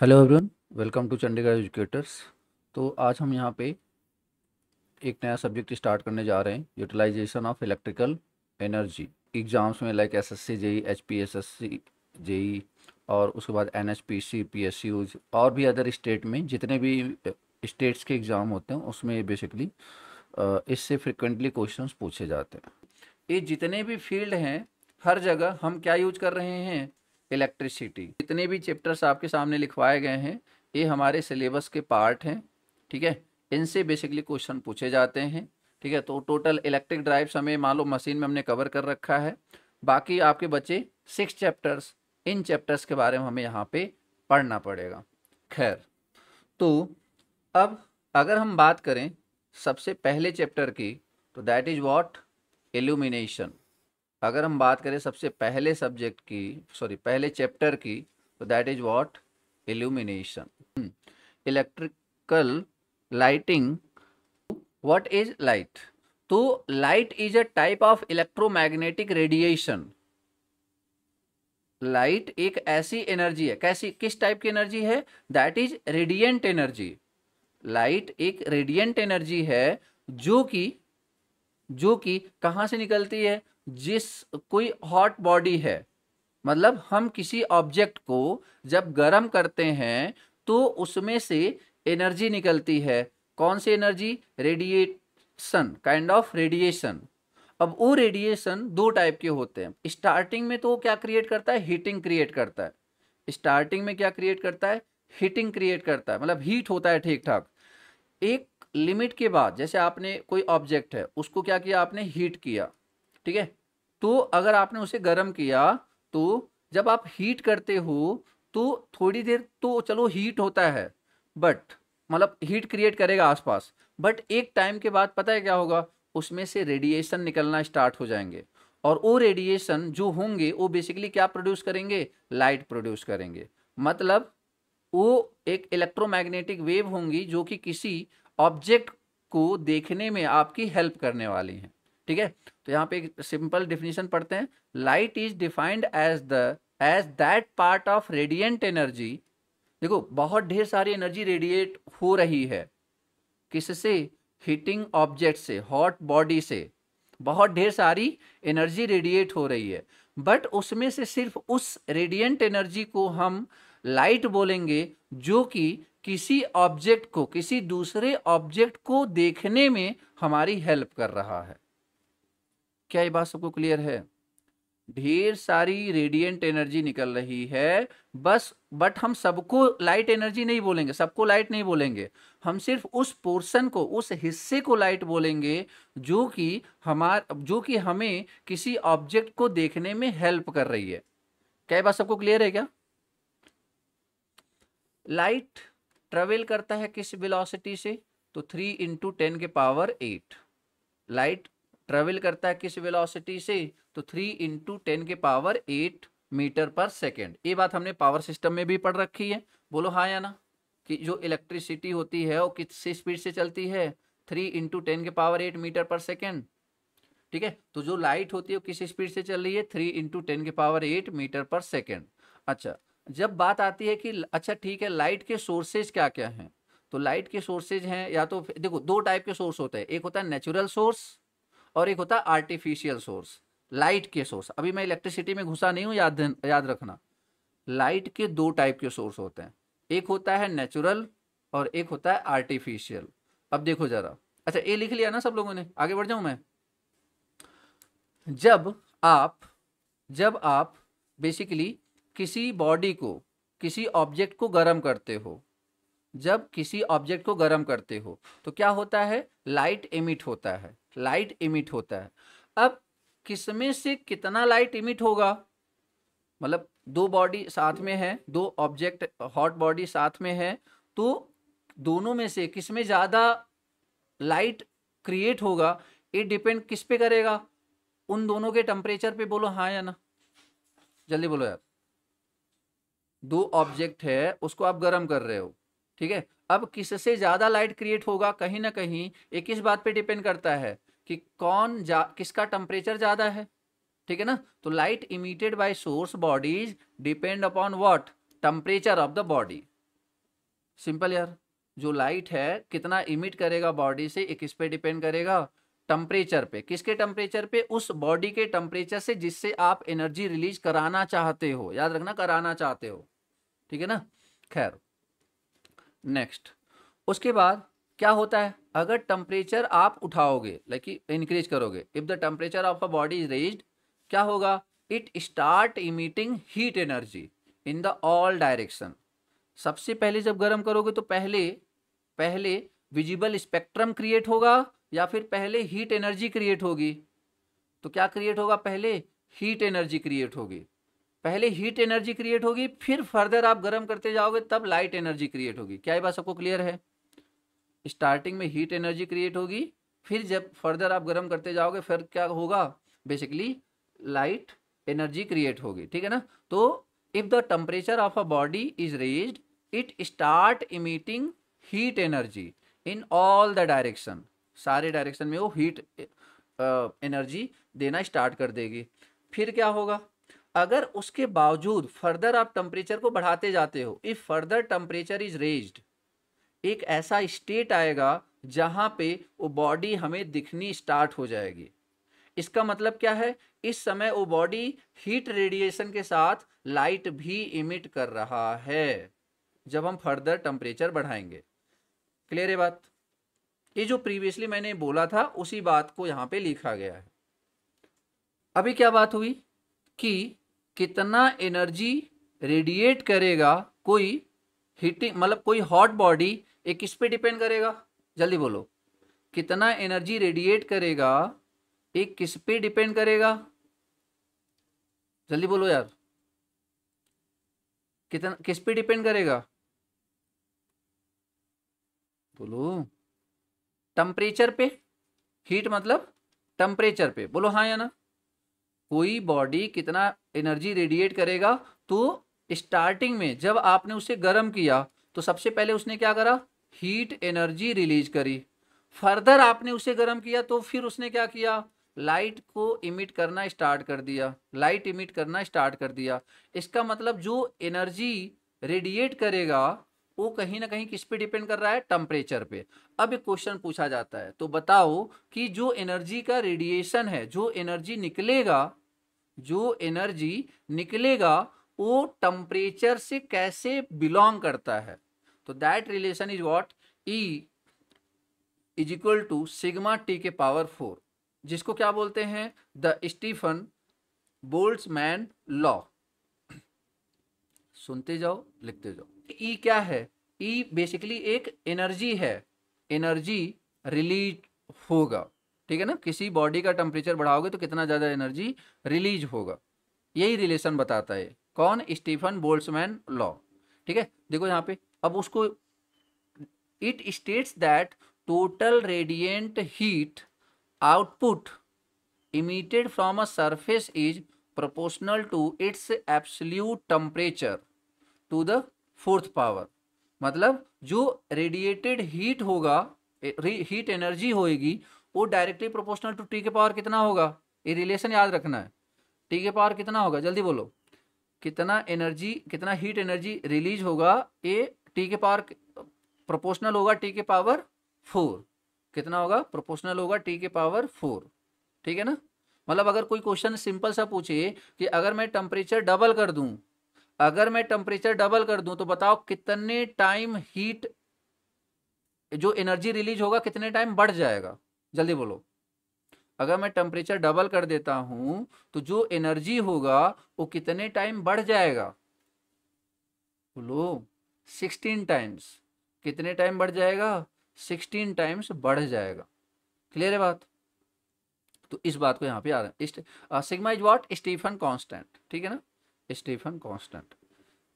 hello everyone welcome to Chandigarh educators तो आज हम यहाँ पे एक नया सब्जेक्ट स्टार्ट करने जा रहे हैं utilization of electrical energy exams में like S S C JE H P S S C JE और उसके बाद N H P C P S C U और भी अदर स्टेट में जितने भी स्टेट्स uh, के एग्ज़ाम होते हैं उसमें बेसिकली uh, इससे फ्रिक्वेंटली क्वेश्चन पूछे जाते हैं ये जितने भी फील्ड हैं हर जगह हम क्या यूज कर रहे हैं इलेक्ट्रिसिटी जितने भी चैप्टर्स आपके सामने लिखवाए गए हैं ये हमारे सिलेबस के पार्ट हैं ठीक है इनसे बेसिकली क्वेश्चन पूछे जाते हैं ठीक है तो टोटल इलेक्ट्रिक ड्राइव्स हमें मान लो मशीन में हमने कवर कर रखा है बाकी आपके बच्चे सिक्स चैप्टर्स इन चैप्टर्स के बारे में हमें यहाँ पे पढ़ना पड़ेगा खैर तो अब अगर हम बात करें सबसे पहले चैप्टर की तो दैट इज़ वॉट एल्यूमिनेशन अगर हम बात करें सबसे पहले सब्जेक्ट की सॉरी पहले चैप्टर की तो that is what illumination electrical lighting what is light तो light is a type of electromagnetic radiation light एक ऐसी एनर्जी है कैसी किस टाइप की एनर्जी है that is radiant energy light एक रेडियंट एनर्जी है जो कि जो कि कहां से निकलती है जिस कोई हॉट बॉडी है मतलब हम किसी ऑब्जेक्ट को जब गर्म करते हैं तो उसमें से एनर्जी निकलती है कौन सी energy radiation kind of radiation अब वो रेडिएशन दो टाइप के होते हैं स्टार्टिंग में तो वो क्या क्रिएट करता है हीटिंग क्रिएट करता है स्टार्टिंग में क्या क्रिएट करता है हीटिंग क्रिएट करता है मतलब हीट होता है ठीक ठाक एक लिमिट के बाद जैसे आपने कोई ऑब्जेक्ट है उसको क्या किया आपने हीट किया ठीक है तो अगर आपने उसे गर्म किया तो जब आप हीट करते हो तो थोड़ी देर तो चलो हीट होता है बट मतलब हीट क्रिएट करेगा आसपास बट एक टाइम के बाद पता है क्या होगा उसमें से रेडिएशन निकलना स्टार्ट हो जाएंगे और वो रेडिएशन जो होंगे वो बेसिकली क्या प्रोड्यूस करेंगे लाइट प्रोड्यूस करेंगे मतलब वो एक इलेक्ट्रोमैग्नेटिक वेव होंगी जो कि किसी ऑब्जेक्ट को देखने में आपकी हेल्प करने वाली हैं ठीक है तो यहाँ पे एक सिंपल डिफिनीशन पढ़ते हैं light is defined as the as that part of radiant energy देखो बहुत ढेर सारी एनर्जी रेडिएट हो रही है किससे हीटिंग ऑब्जेक्ट से हॉट बॉडी से बहुत ढेर सारी एनर्जी रेडिएट हो रही है बट उसमें से सिर्फ उस रेडियंट एनर्जी को हम लाइट बोलेंगे जो कि किसी ऑब्जेक्ट को किसी दूसरे ऑब्जेक्ट को देखने में हमारी हेल्प कर रहा है क्या ये बात सबको क्लियर है ढेर सारी रेडियंट एनर्जी निकल रही है बस बट हम सबको लाइट एनर्जी नहीं बोलेंगे सबको लाइट नहीं बोलेंगे हम सिर्फ उस पोर्शन को उस हिस्से को लाइट बोलेंगे जो कि हमार जो कि हमें किसी ऑब्जेक्ट को देखने में हेल्प कर रही है क्या बात सबको क्लियर है क्या लाइट ट्रेवल करता है किस वेलोसिटी से तो थ्री इंटू टेन के पावर एट लाइट ट्रेवल करता है किस वेलोसिटी से तो थ्री इंटू टेन के power eight metre per second ये बात हमने पावर सिस्टम में भी पढ़ रखी है बोलो हाँ या ना कि जो इलेक्ट्रिसिटी तो होती है वो किस स्पीड से चलती है थ्री इंटू टेन के power eight metre per second ठीक है तो जो लाइट होती है वो किस स्पीड से चल रही है थ्री इंटू टेन के power eight metre per second अच्छा जब बात आती है कि अच्छा ठीक है लाइट के सोर्सेज क्या क्या हैं तो लाइट के सोर्सेज हैं या तो देखो दो टाइप के सोर्स होते हैं एक होता है नेचुरल सोर्स और एक होता है आर्टिफिशियल सोर्स लाइट के सोर्स अभी मैं इलेक्ट्रिसिटी में घुसा नहीं हूँ याद याद रखना लाइट के दो टाइप के सोर्स होते हैं एक होता है नेचुरल और एक होता है आर्टिफिशियल अब देखो जरा अच्छा ए लिख लिया ना सब लोगों ने आगे बढ़ जाऊं मैं जब आप जब आप बेसिकली किसी बॉडी को किसी ऑब्जेक्ट को गर्म करते हो जब किसी ऑब्जेक्ट को गर्म करते हो तो क्या होता है लाइट एमिट होता है लाइट इमिट होता है अब किसमें से कितना लाइट इमिट होगा मतलब दो बॉडी साथ में है दो ऑब्जेक्ट हॉट बॉडी साथ में है तो दोनों में से किसमें ज़्यादा लाइट क्रिएट होगा ये डिपेंड किस पे करेगा उन दोनों के टेम्परेचर पे बोलो हाँ या ना जल्दी बोलो यार दो ऑब्जेक्ट है उसको आप गर्म कर रहे हो ठीक है अब किससे ज़्यादा लाइट क्रिएट होगा कहीं ना कहीं ये किस बात पे डिपेंड करता है कि कौन जा किसका टेम्परेचर ज़्यादा है ठीक है ना तो light emitted by source bodies depend upon what temperature of the body simple यार जो लाइट है कितना इमिट करेगा बॉडी से एक इस पे डिपेंड करेगा टेम्परेचर पे किसके टेम्परेचर पे उस बॉडी के टेम्परेचर से जिससे आप एनर्जी रिलीज कराना चाहते हो याद रखना कराना चाहते हो ठीक है ना खैर नेक्स्ट उसके बाद क्या होता है अगर टेम्परेचर आप उठाओगे लाइक इंक्रीज करोगे if the temperature of a body is raise क्या होगा it start emitting heat energy in the all direction सबसे पहले जब गर्म करोगे तो पहले पहले विजिबल स्पेक्ट्रम क्रिएट होगा या फिर पहले हीट एनर्जी क्रिएट होगी तो क्या क्रिएट होगा पहले हीट एनर्जी क्रिएट होगी पहले हीट एनर्जी क्रिएट होगी फिर फर्दर आप गर्म करते जाओगे तब लाइट एनर्जी क्रिएट होगी क्या ये बात सबको क्लियर है स्टार्टिंग में हीट एनर्जी क्रिएट होगी फिर जब फर्दर आप गर्म करते जाओगे फिर क्या होगा बेसिकली लाइट एनर्जी क्रिएट होगी ठीक है ना तो if the temperature of a body is raise it start emitting heat energy in all the direction सारे डायरेक्शन में वो हीट एनर्जी देना स्टार्ट कर देगी फिर क्या होगा अगर उसके बावजूद फर्दर आप टम्परेचर को बढ़ाते जाते हो if further temperature is raised एक ऐसा स्टेट आएगा जहां पे वो बॉडी हमें दिखनी स्टार्ट हो जाएगी इसका मतलब क्या है इस समय वो बॉडी हीट रेडिएशन के साथ लाइट भी इमिट कर रहा है जब हम फर्दर टेम्परेचर बढ़ाएंगे क्लियर है बात ये जो प्रीवियसली मैंने बोला था उसी बात को यहाँ पे लिखा गया है अभी क्या बात हुई कि कितना एनर्जी रेडिएट करेगा कोई हीटिंग मतलब कोई हॉट बॉडी ये किस पे डिपेंड करेगा जल्दी बोलो कितना एनर्जी रेडिएट करेगा ये किस पे डिपेंड करेगा जल्दी बोलो यार कितना किस पे डिपेंड करेगा बोलो टेम्परेचर पे हीट मतलब टेम्परेचर पे बोलो हाँ या ना कोई बॉडी कितना एनर्जी रेडिएट करेगा तो स्टार्टिंग में जब आपने उसे गर्म किया तो सबसे पहले उसने क्या करा हीट एनर्जी रिलीज करी फर्दर आपने उसे गर्म किया तो फिर उसने क्या किया लाइट को इमिट करना स्टार्ट कर दिया लाइट इमिट करना स्टार्ट कर दिया इसका मतलब जो एनर्जी रेडिएट करेगा वो कहीं ना कहीं किस पे डिपेंड कर रहा है टम्परेचर पे अब एक क्वेश्चन पूछा जाता है तो बताओ कि जो एनर्जी का रेडिएशन है जो एनर्जी निकलेगा जो एनर्जी निकलेगा वो टम्परेचर से कैसे बिलोंग करता है तो that relation is what E is equal to sigma T के पावर फोर जिसको क्या बोलते हैं the Stefan Boltzmann law सुनते जाओ लिखते जाओ ई e क्या है ई e बेसिकली एक एनर्जी है एनर्जी रिलीज होगा ठीक है ना किसी बॉडी का टेम्परेचर बढ़ाओगे तो कितना ज़्यादा एनर्जी रिलीज होगा यही रिलेशन बताता है कौन स्टीफन बोल्ट्समैन लॉ ठीक है देखो यहाँ पे अब उसको it states that total radiant heat output emitted from a surface is proportional to its absolute temperature to the fourth power मतलब जो रेडिएटेड हीट होगा हीट एनर्जी होगी वो डायरेक्टली प्रोपोर्शनल टू टी के पावर कितना होगा ये रिलेशन याद रखना है टी के पावर कितना होगा जल्दी बोलो कितना एनर्जी कितना हीट एनर्जी रिलीज होगा ये टी के पावर प्रोपोर्शनल होगा टी के पावर फोर कितना होगा प्रोपोर्शनल होगा टी के पावर फोर ठीक है ना मतलब अगर कोई क्वेश्चन सिंपल सा पूछे कि अगर मैं टेम्परेचर डबल कर दूं अगर मैं टेम्परेचर डबल कर दूं तो बताओ कितने टाइम हीट जो एनर्जी रिलीज होगा कितने टाइम बढ़ जाएगा जल्दी बोलो अगर मैं टेम्परेचर डबल कर देता हूं तो जो एनर्जी होगा वो कितने टाइम बढ़ जाएगा बोलो सिक्सटीन टाइम्स कितने टाइम बढ़ जाएगा सिक्सटीन टाइम्स बढ़ जाएगा क्लियर है बात तो इस बात को यहाँ पे आ रहा है sigma is what Stefan constant ठीक है ना स्टीफन कांस्टेंट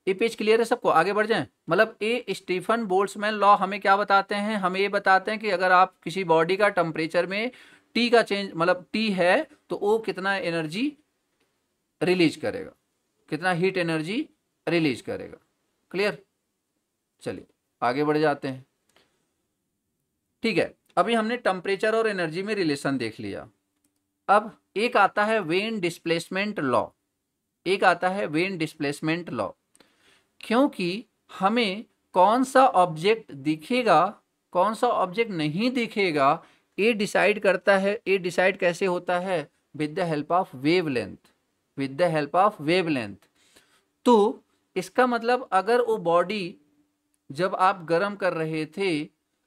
ये पेज क्लियर है सबको आगे बढ़ जाएं मतलब ए स्टीफन बोल्समैन लॉ हमें क्या बताते हैं हमें ये बताते हैं कि अगर आप किसी बॉडी का टेम्परेचर में टी का चेंज मतलब टी है तो वो कितना एनर्जी रिलीज करेगा कितना हीट एनर्जी रिलीज करेगा क्लियर चलिए आगे बढ़ जाते हैं ठीक है अभी हमने टेम्परेचर और एनर्जी में रिलेशन देख लिया अब एक आता है वेन डिस्प्लेसमेंट लॉ एक आता है वेन डिस्प्लेसमेंट लॉ क्योंकि हमें कौन सा ऑब्जेक्ट दिखेगा कौन सा ऑब्जेक्ट नहीं दिखेगा ये डिसाइड करता है ये डिसाइड कैसे होता है with the help of wavelength with the help of wavelength तो इसका मतलब अगर वो बॉडी जब आप गर्म कर रहे थे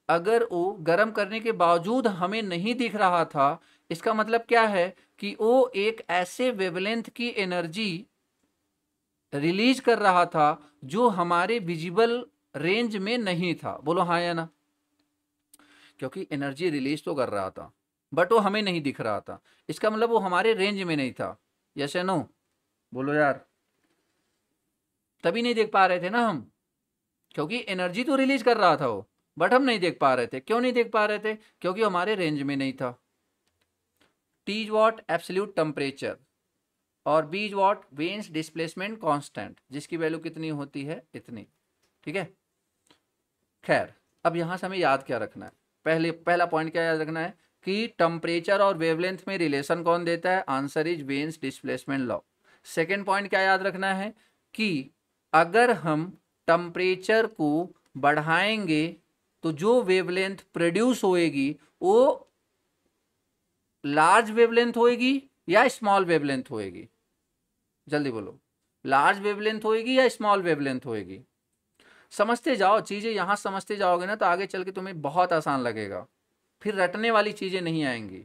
अगर वो गर्म करने के बावजूद हमें नहीं दिख रहा था इसका मतलब क्या है कि वो एक ऐसे वेवलेंथ की एनर्जी रिलीज कर रहा था जो हमारे विजिबल रेंज में नहीं था बोलो हाँ या ना क्योंकि एनर्जी रिलीज तो कर रहा था बट वो हमें नहीं दिख रहा था इसका मतलब वो हमारे रेंज में नहीं था यश नो बोलो यार तभी नहीं देख पा रहे थे ना हम क्योंकि एनर्जी तो रिलीज कर रहा था वो बट हम नहीं देख पा रहे थे क्यों नहीं देख पा रहे थे क्योंकि हमारे रेंज में नहीं था टीज वॉट एब्सल्यूट टम्परेचर और बीज वॉट वेन्स डिस्प्लेसमेंट कांस्टेंट जिसकी वैल्यू कितनी होती है इतनी ठीक है खैर अब यहां से हमें याद क्या रखना है पहले पहला पॉइंट क्या याद रखना है कि टम्परेचर और वेवलेंथ में रिलेशन कौन देता है answer is Wien's displacement law second point क्या याद रखना है कि अगर हम टम्परेचर को बढ़ाएंगे तो जो वेवलेंथ प्रोड्यूस होएगी वो लार्ज वेवलेंथ होएगी या स्मॉल वेवलेंथ होएगी जल्दी बोलो लार्ज वेवलेंथ होएगी या स्मॉल वेवलेंथ होएगी समझते जाओ चीज़ें यहां समझते जाओगे ना तो आगे चल के तुम्हें बहुत आसान लगेगा फिर रटने वाली चीज़ें नहीं आएंगी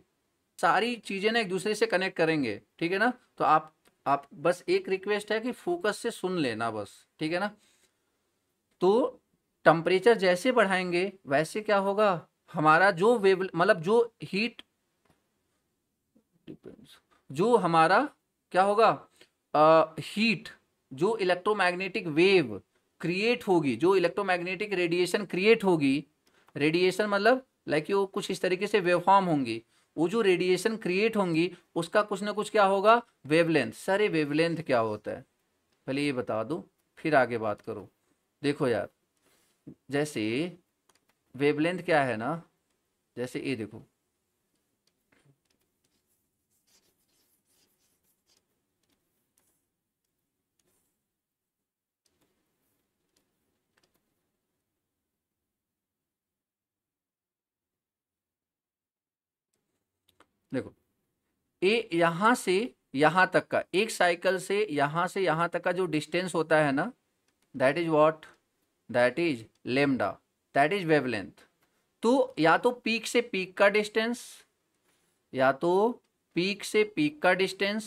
सारी चीज़ें ना एक दूसरे से कनेक्ट करेंगे ठीक है ना तो आप आप बस एक रिक्वेस्ट है कि फोकस से सुन लेना बस ठीक है ना तो टम्परेचर जैसे बढ़ाएंगे वैसे क्या होगा हमारा जो वेव मतलब जो हीट जो हमारा क्या होगा हीट हीट जो इलेक्ट्रोमैग्नेटिक वेव क्रिएट होगी जो इलेक्ट्रोमैग्नेटिक रेडिएशन क्रिएट होगी रेडिएशन मतलब लाइक वो कुछ इस तरीके से वेव फॉर्म होंगी वो जो रेडिएशन क्रिएट होंगी उसका कुछ ना कुछ क्या होगा वेवलेंथ सर ये वेवलेंथ क्या होता है पहले ये बता दो फिर आगे बात करो देखो यार जैसे वेवलेंथ क्या है ना जैसे ये देखो देखो ए यहां से यहां तक का एक साइकिल से यहां से यहां तक का जो डिस्टेंस होता है ना that is what that is lambda that is wavelength तो या तो पीक से पीक का डिस्टेंस या तो पीक से पीक का डिस्टेंस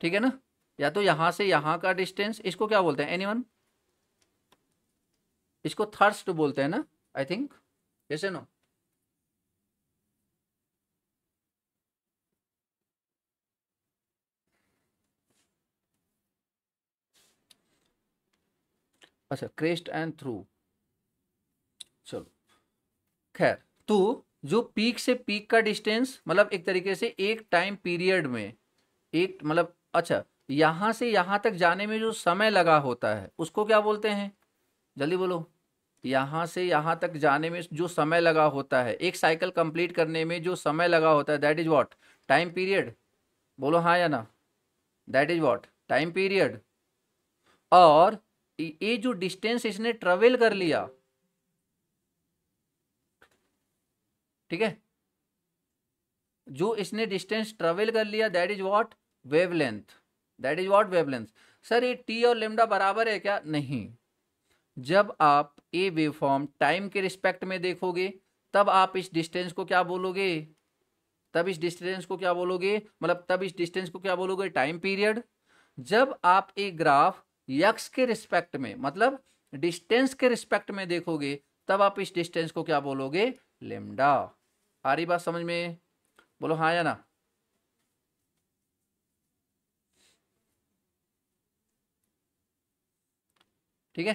ठीक है ना या तो यहां से यहां का डिस्टेंस इसको क्या बोलते हैं एनीवन इसको थर्स्ट बोलते हैं ना आई थिंक कैसे नो अच्छा क्रेस्ट एंड थ्रू चलो खैर तो जो पीक से पीक का डिस्टेंस मतलब एक तरीके से एक टाइम पीरियड में एक मतलब अच्छा यहाँ से यहाँ तक जाने में जो समय लगा होता है उसको क्या बोलते हैं जल्दी बोलो यहाँ से यहाँ तक जाने में जो समय लगा होता है एक साइकिल कंप्लीट करने में जो समय लगा होता है that is what time period बोलो हाँ या ना that is what time period और ये जो डिस्टेंस इसने ट्रेवल कर लिया ठीक है जो इसने डिस्टेंस ट्रेवल कर लिया that is what wavelength that is what wavelength sir ये टी और लेमडा बराबर है क्या नहीं जब आप ए वेव फॉर्म टाइम के रिस्पेक्ट में देखोगे तब आप इस डिस्टेंस को क्या बोलोगे तब इस डिस्टेंस को क्या बोलोगे मतलब तब इस डिस्टेंस को क्या बोलोगे टाइम पीरियड जब आप एक ग्राफ यक्स के रिस्पेक्ट में मतलब डिस्टेंस के रिस्पेक्ट में देखोगे तब आप इस डिस्टेंस को क्या बोलोगे लेमडा आ रही बात समझ में बोलो हाँ या ना ठीक है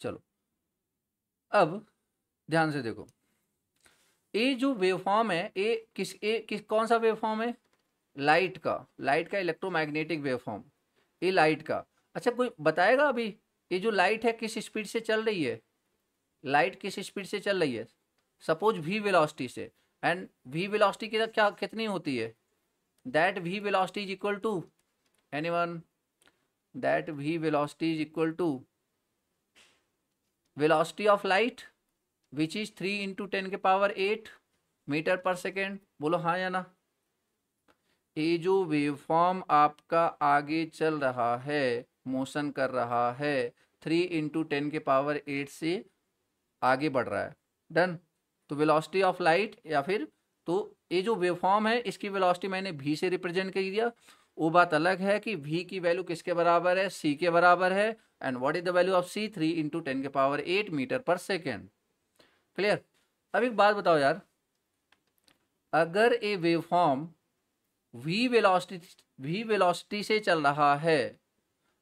चलो अब ध्यान से देखो ये जो वेवफॉर्म है ये किस ए किस कौन सा वेवफॉर्म है लाइट का लाइट का इलेक्ट्रोमैग्नेटिक वेवफॉर्म ये लाइट का अच्छा कोई बताएगा अभी ये जो लाइट है किस स्पीड से चल रही है लाइट किस स्पीड से चल रही है सपोज वी वेलोसिटी से एंड वी वेलोसिटी की क्या कितनी होती है that V velocity is equal to any one that V velocity is equal to velocity of light which is three into ten के power eight metre per second बोलो हाँ या ना ये जो वेव फॉर्म आपका आगे चल रहा है मोशन कर रहा है थ्री इंटू टेन के पावर एट से आगे बढ़ रहा है डन तो वेलोसिटी ऑफ लाइट या फिर तो ये जो वेव फॉर्म है इसकी वेलोसिटी मैंने भी से रिप्रेजेंट कर दिया वो बात अलग है कि वी की वैल्यू किसके बराबर है सी के बराबर है and what is the value of C three into ten के power eight metre per second clear अब एक बात बताओ यार अगर ये waveform V velocity V velocity से चल रहा है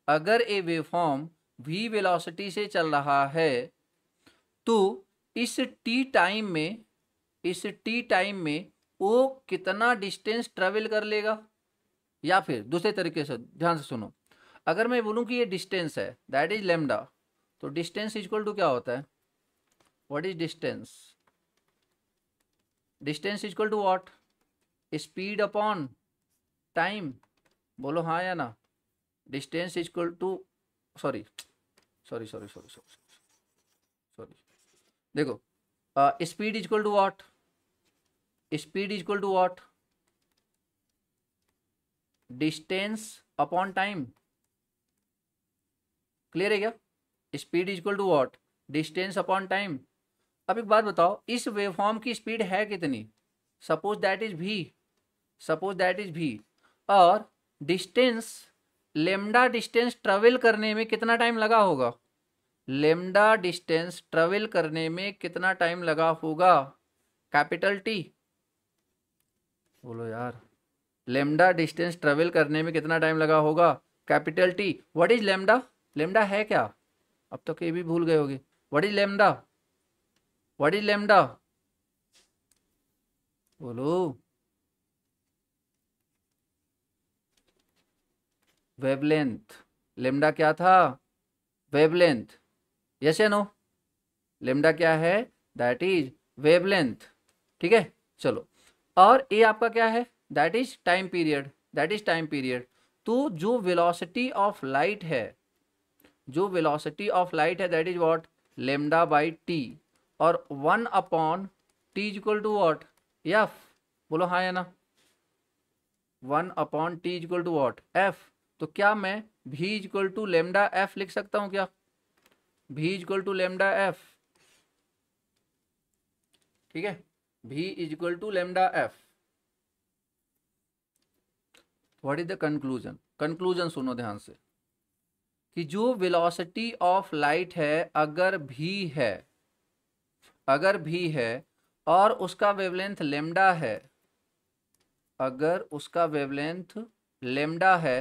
अगर ए वेवफॉर्म वी वेलोसिटी से चल रहा है तो इस टी टाइम में इस टी टाइम में वो कितना डिस्टेंस ट्रेवल कर लेगा या फिर दूसरे तरीके से ध्यान से सुनो अगर मैं बोलूँ कि ये डिस्टेंस है दैट इज लेमडा तो डिस्टेंस इक्वल टू क्या होता है what is distance distance equal to what speed upon time बोलो हाँ या ना distance is equal to sorry sorry sorry sorry sorry sorry देखो speed is equal to what speed is equal to what distance upon time clear है क्या speed is equal to what distance upon time अब एक बात बताओ इस waveform की speed है कितनी suppose that is V suppose that is V और डिस्टेंस लेमडा डिस्टेंस ट्रेवल करने में कितना टाइम लगा होगा लेमडा डिस्टेंस ट्रेवल करने में कितना टाइम लगा होगा कैपिटल टी बोलो यार लेमडा डिस्टेंस ट्रेवल करने में कितना टाइम लगा होगा capital T what is lambda lambda है क्या अब तक तो ये भी भूल गए होगे what is lambda what is lambda बोलो वेवलेंथ लेमडा क्या था वेवलेंथ यस या नो लेमडा क्या है दैट इज वेवलेंथ ठीक है चलो और ए आपका क्या है that is time period that is time period तो जो वेलोसिटी ऑफ लाइट है जो वेलोसिटी ऑफ लाइट है that is what lambda by T और one upon T is equal to what F बोलो हाँ या ना one upon T is equal to what F तो क्या मैं भी इक्वल टू लेमडा एफ लिख सकता हूं क्या भी इक्वल टू लेमडा एफ ठीक है V equal to lambda F what is the conclusion conclusion सुनो ध्यान से कि जो वेलोसिटी ऑफ लाइट है अगर भी है अगर भी है और उसका वेवलेंथ लेमडा है अगर उसका वेवलेंथ लेमडा है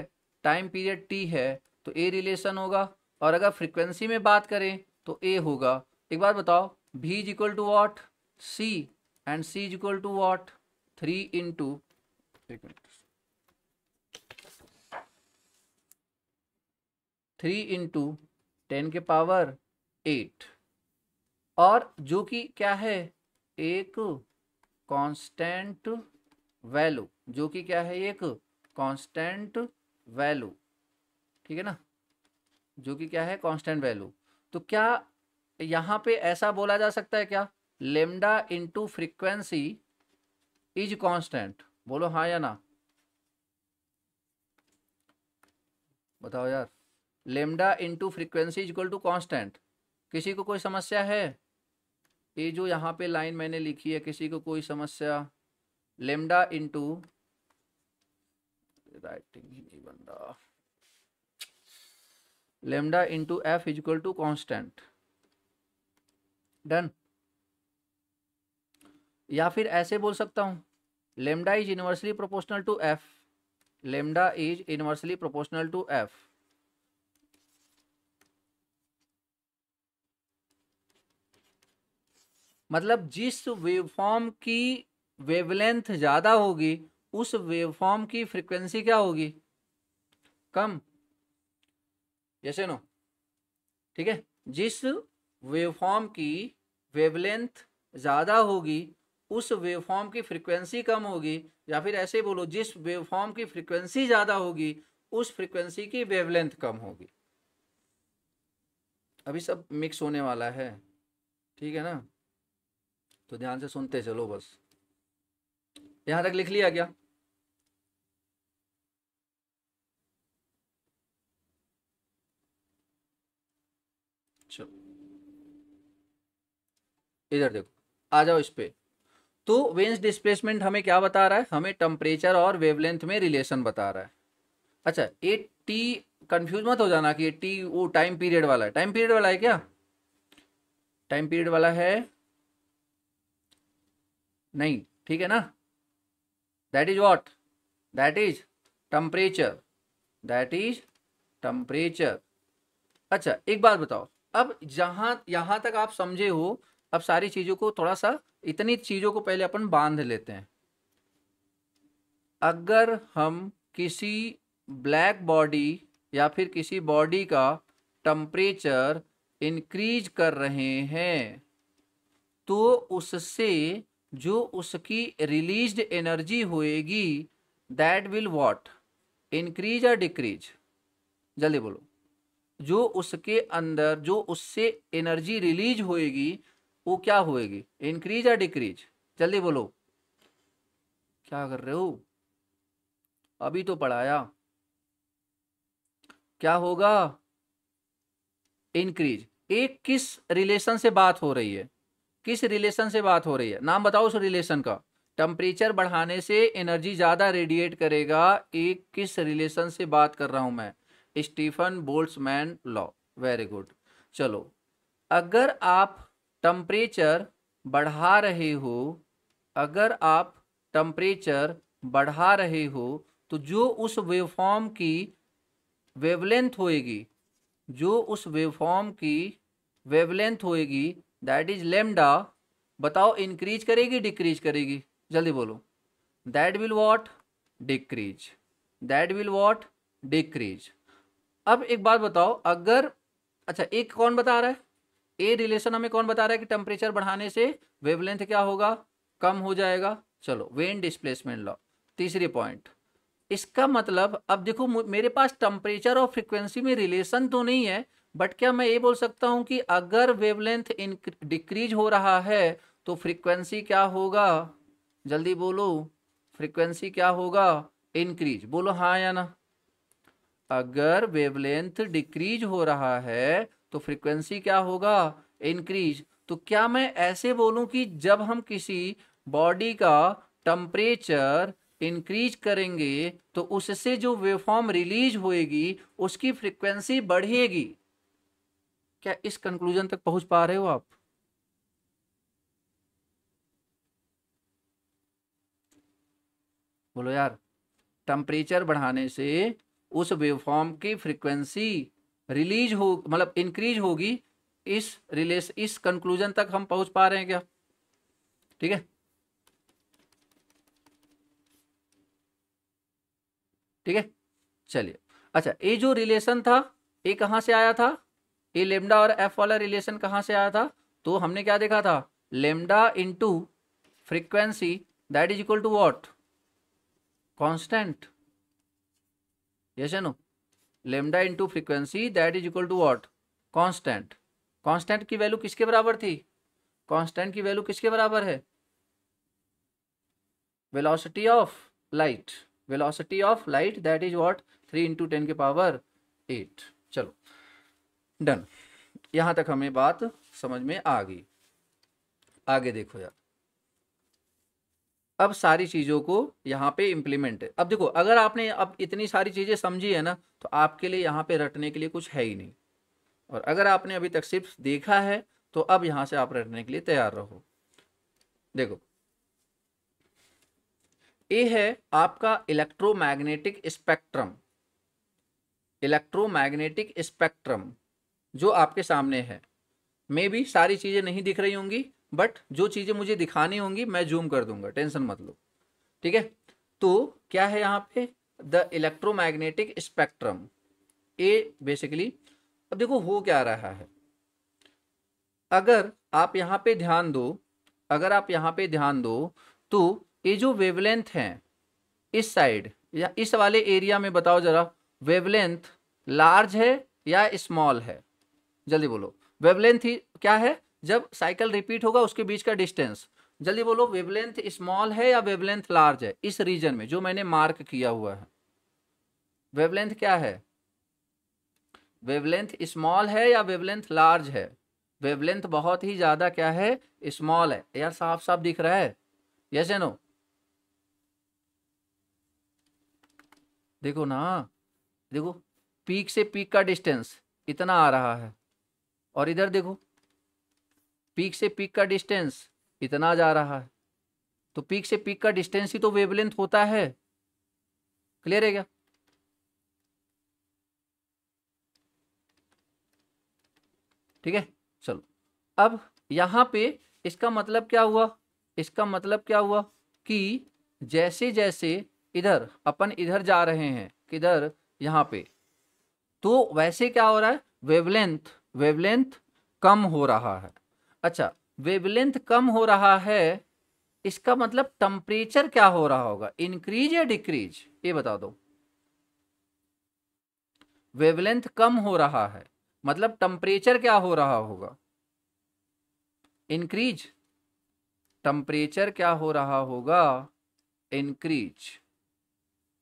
टाइम पीरियड टी है तो ए रिलेशन होगा और अगर फ्रीक्वेंसी में बात करें तो ए होगा एक बार बताओ V is equal to what C and C is equal to what three into एक मिनट थ्री इंटू टेन के पावर एट और जो कि क्या है एक कांस्टेंट वैल्यू जो कि क्या है एक कांस्टेंट वैल्यू ठीक है ना जो कि क्या है कांस्टेंट वैल्यू तो क्या यहाँ पे ऐसा बोला जा सकता है क्या lambda into frequency is constant बोलो हाँ या ना बताओ यार lambda into frequency is equal to constant किसी को कोई समस्या है ये जो यहाँ पे लाइन मैंने लिखी है किसी को कोई समस्या लेमडा इंटू राइटिंग ही नहीं बन रहा lambda into F is equal to constant done या फिर ऐसे बोल सकता हूं lambda is universally proportional to F lambda is universally proportional to F मतलब जिस वेवफॉर्म की वेवलेंथ ज़्यादा होगी उस वेवफॉर्म की फ्रिक्वेंसी क्या होगी कम जैसे नो ठीक है जिस वेवफॉर्म की वेवलेंथ ज़्यादा होगी उस वेवफॉर्म की फ्रिक्वेंसी कम होगी या फिर ऐसे ही बोलो जिस वेवफॉर्म की फ्रिक्वेंसी ज़्यादा होगी उस फ्रिक्वेंसी की वेवलेंथ कम होगी अभी सब मिक्स होने वाला है ठीक है ना तो ध्यान से सुनते चलो बस यहां तक लिख लिया क्या इधर देखो आ जाओ इस पे तो वेंस डिस्प्लेसमेंट हमें क्या बता रहा है हमें टेम्परेचर और वेवलेंथ में रिलेशन बता रहा है अच्छा ये टी कंफ्यूज मत हो जाना कि ये टी वो टाइम पीरियड वाला है टाइम पीरियड वाला है क्या टाइम पीरियड वाला है नहीं ठीक है ना that is what that is temperature that is temperature अच्छा एक बात बताओ अब जहां यहां तक आप समझे हो अब सारी चीज़ों को थोड़ा सा इतनी चीज़ों को पहले अपन बांध लेते हैं अगर हम किसी ब्लैक बॉडी या फिर किसी बॉडी का टम्परेचर इंक्रीज कर रहे हैं तो उससे जो उसकी रिलीज एनर्जी होएगी दैट विल वॉट इंक्रीज या डिक्रीज जल्दी बोलो जो उसके अंदर जो उससे एनर्जी रिलीज होएगी वो क्या होएगी इंक्रीज या डिक्रीज जल्दी बोलो क्या कर रहे हो अभी तो पढ़ाया क्या होगा इंक्रीज एक किस रिलेशन से बात हो रही है किस रिलेशन से बात हो रही है नाम बताओ उस रिलेशन का टम्परेचर बढ़ाने से एनर्जी ज़्यादा रेडिएट करेगा एक किस रिलेशन से बात कर रहा हूँ मैं Stefan Boltzmann law very good चलो अगर आप टम्परेचर बढ़ा रहे हो अगर आप टम्परेचर बढ़ा रहे हो तो जो उस वेवफॉर्म की वेवलेंथ होएगी जो उस वेवफॉर्म की वेवलेंथ होएगी दैट इज लेमडा बताओ इंक्रीज करेगी डिक्रीज करेगी जल्दी बोलो that will what decrease that will what decrease अब एक बात बताओ अगर अच्छा एक कौन बता रहा है ए रिलेशन हमें कौन बता रहा है कि टेम्परेचर बढ़ाने से वेवलेंथ क्या होगा कम हो जाएगा चलो वेन डिस्प्लेसमेंट लॉ तीसरी पॉइंट इसका मतलब अब देखो मेरे पास टेम्परेचर और फ्रिक्वेंसी में रिलेशन तो नहीं है बट क्या मैं ये बोल सकता हूँ कि अगर वेवलेंथ डिक्रीज हो रहा है तो फ्रीक्वेंसी क्या होगा जल्दी बोलो फ्रीक्वेंसी क्या होगा इंक्रीज बोलो हाँ या ना अगर वेवलेंथ डिक्रीज हो रहा है तो फ्रीक्वेंसी क्या होगा इंक्रीज तो क्या मैं ऐसे बोलूं कि जब हम किसी बॉडी का टम्परेचर इंक्रीज करेंगे तो उससे जो वेवफॉर्म रिलीज होएगी उसकी फ्रीक्वेंसी बढ़ेगी क्या इस कंक्लूजन तक पहुंच पा रहे हो आप बोलो यार टेम्परेचर बढ़ाने से उस वेवफॉर्म की फ्रीक्वेंसी रिलीज हो मतलब इंक्रीज होगी इस रिलेश इस कंक्लूजन तक हम पहुंच पा रहे हैं क्या ठीक है ठीक है चलिए अच्छा ये जो रिलेशन था ये कहां से आया था ये लेमडा और एफ वाला रिलेशन कहाँ से आया था तो हमने क्या देखा था lambda into frequency that is equal to what constant yes no lambda into frequency that is equal to what constant constant की वैल्यू किसके बराबर थी कॉन्स्टेंट की वैल्यू किसके बराबर है velocity of light velocity of light that is what three into ten के पावर एट चलो डन यहां तक हमें बात समझ में आ गई आगे देखो यार अब सारी चीज़ों को यहाँ पे इम्प्लीमेंट है अब देखो अगर आपने अब इतनी सारी चीज़ें समझी है ना तो आपके लिए यहाँ पे रटने के लिए कुछ है ही नहीं और अगर आपने अभी तक सिर्फ देखा है तो अब यहां से आप रटने के लिए तैयार रहो देखो ये है आपका इलेक्ट्रोमैग्नेटिक स्पेक्ट्रम इलेक्ट्रोमैग्नेटिक स्पेक्ट्रम जो आपके सामने है मे भी सारी चीज़ें नहीं दिख रही होंगी बट जो चीज़ें मुझे दिखानी होंगी मैं जूम कर दूंगा टेंशन मत लो ठीक है तो क्या है यहाँ पे द इलेक्ट्रोमैग्नेटिक स्पेक्ट्रम ए बेसिकली अब देखो हो क्या रहा है अगर आप यहाँ पे ध्यान दो अगर आप यहाँ पे ध्यान दो तो ये जो वेवलेंथ हैं इस साइड या इस वाले एरिया में बताओ जरा वेवलेंथ लार्ज है या स्मॉल है जल्दी बोलो वेबलेंथ ही क्या है जब साइकिल रिपीट होगा उसके बीच का डिस्टेंस जल्दी बोलो वेबलेंथ स्मॉल है या वेबलेंथ लार्ज है इस रीजन में जो मैंने मार्क किया हुआ है वेबलेंथ क्या है वेबलेंथ स्मॉल है या वेबलेंथ लार्ज है वेबलेंथ बहुत ही ज़्यादा क्या है स्मॉल है यार साफ साफ दिख रहा है यस नो देखो ना देखो पीक से पीक का डिस्टेंस इतना आ रहा है और इधर देखो पीक से पीक का डिस्टेंस इतना जा रहा है तो पीक से पीक का डिस्टेंस ही तो वेवलेंथ होता है क्लियर है क्या ठीक है चलो अब यहां पे इसका मतलब क्या हुआ इसका मतलब क्या हुआ कि जैसे जैसे इधर अपन इधर जा रहे हैं किधर यहां पे तो वैसे क्या हो रहा है वेवलेंथ वेवलेंथ कम हो रहा है अच्छा वेवलेंथ कम हो रहा है इसका मतलब टेम्परेचर क्या हो रहा होगा इंक्रीज या डिक्रीज ये बता दो वेवलेंथ कम हो रहा है मतलब टेम्परेचर क्या हो रहा होगा इंक्रीज टम्परेचर क्या हो रहा होगा इंक्रीज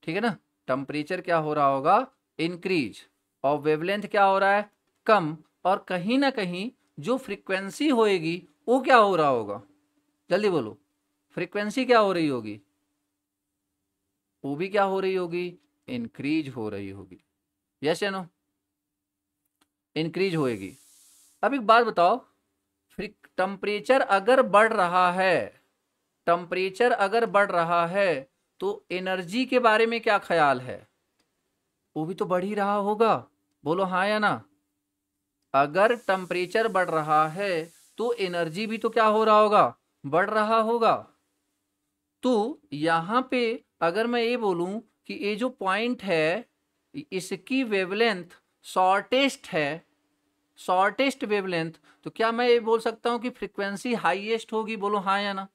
ठीक है ना टेम्परेचर क्या हो रहा होगा इंक्रीज और वेवलेंथ क्या हो रहा है कम और कहीं ना कहीं जो फ्रीक्वेंसी होएगी वो क्या हो रहा होगा जल्दी बोलो फ्रीक्वेंसी क्या हो रही होगी वो भी क्या हो रही होगी इंक्रीज हो रही होगी यस या नो इंक्रीज होएगी अब एक बात बताओ टेम्परेचर अगर बढ़ रहा है टेम्परेचर अगर बढ़ रहा है तो एनर्जी के बारे में क्या ख्याल है वो भी तो बढ़ ही रहा होगा बोलो हाँ या ना अगर टम्परेचर बढ़ रहा है तो एनर्जी भी तो क्या हो रहा होगा बढ़ रहा होगा तो यहाँ पे अगर मैं ये बोलूँ कि ये जो पॉइंट है इसकी वेवलेंथ शॉर्टेस्ट है शॉर्टेस्ट वेवलेंथ तो क्या मैं ये बोल सकता हूँ कि फ्रिक्वेंसी हाईएस्ट होगी बोलो हाँ या ना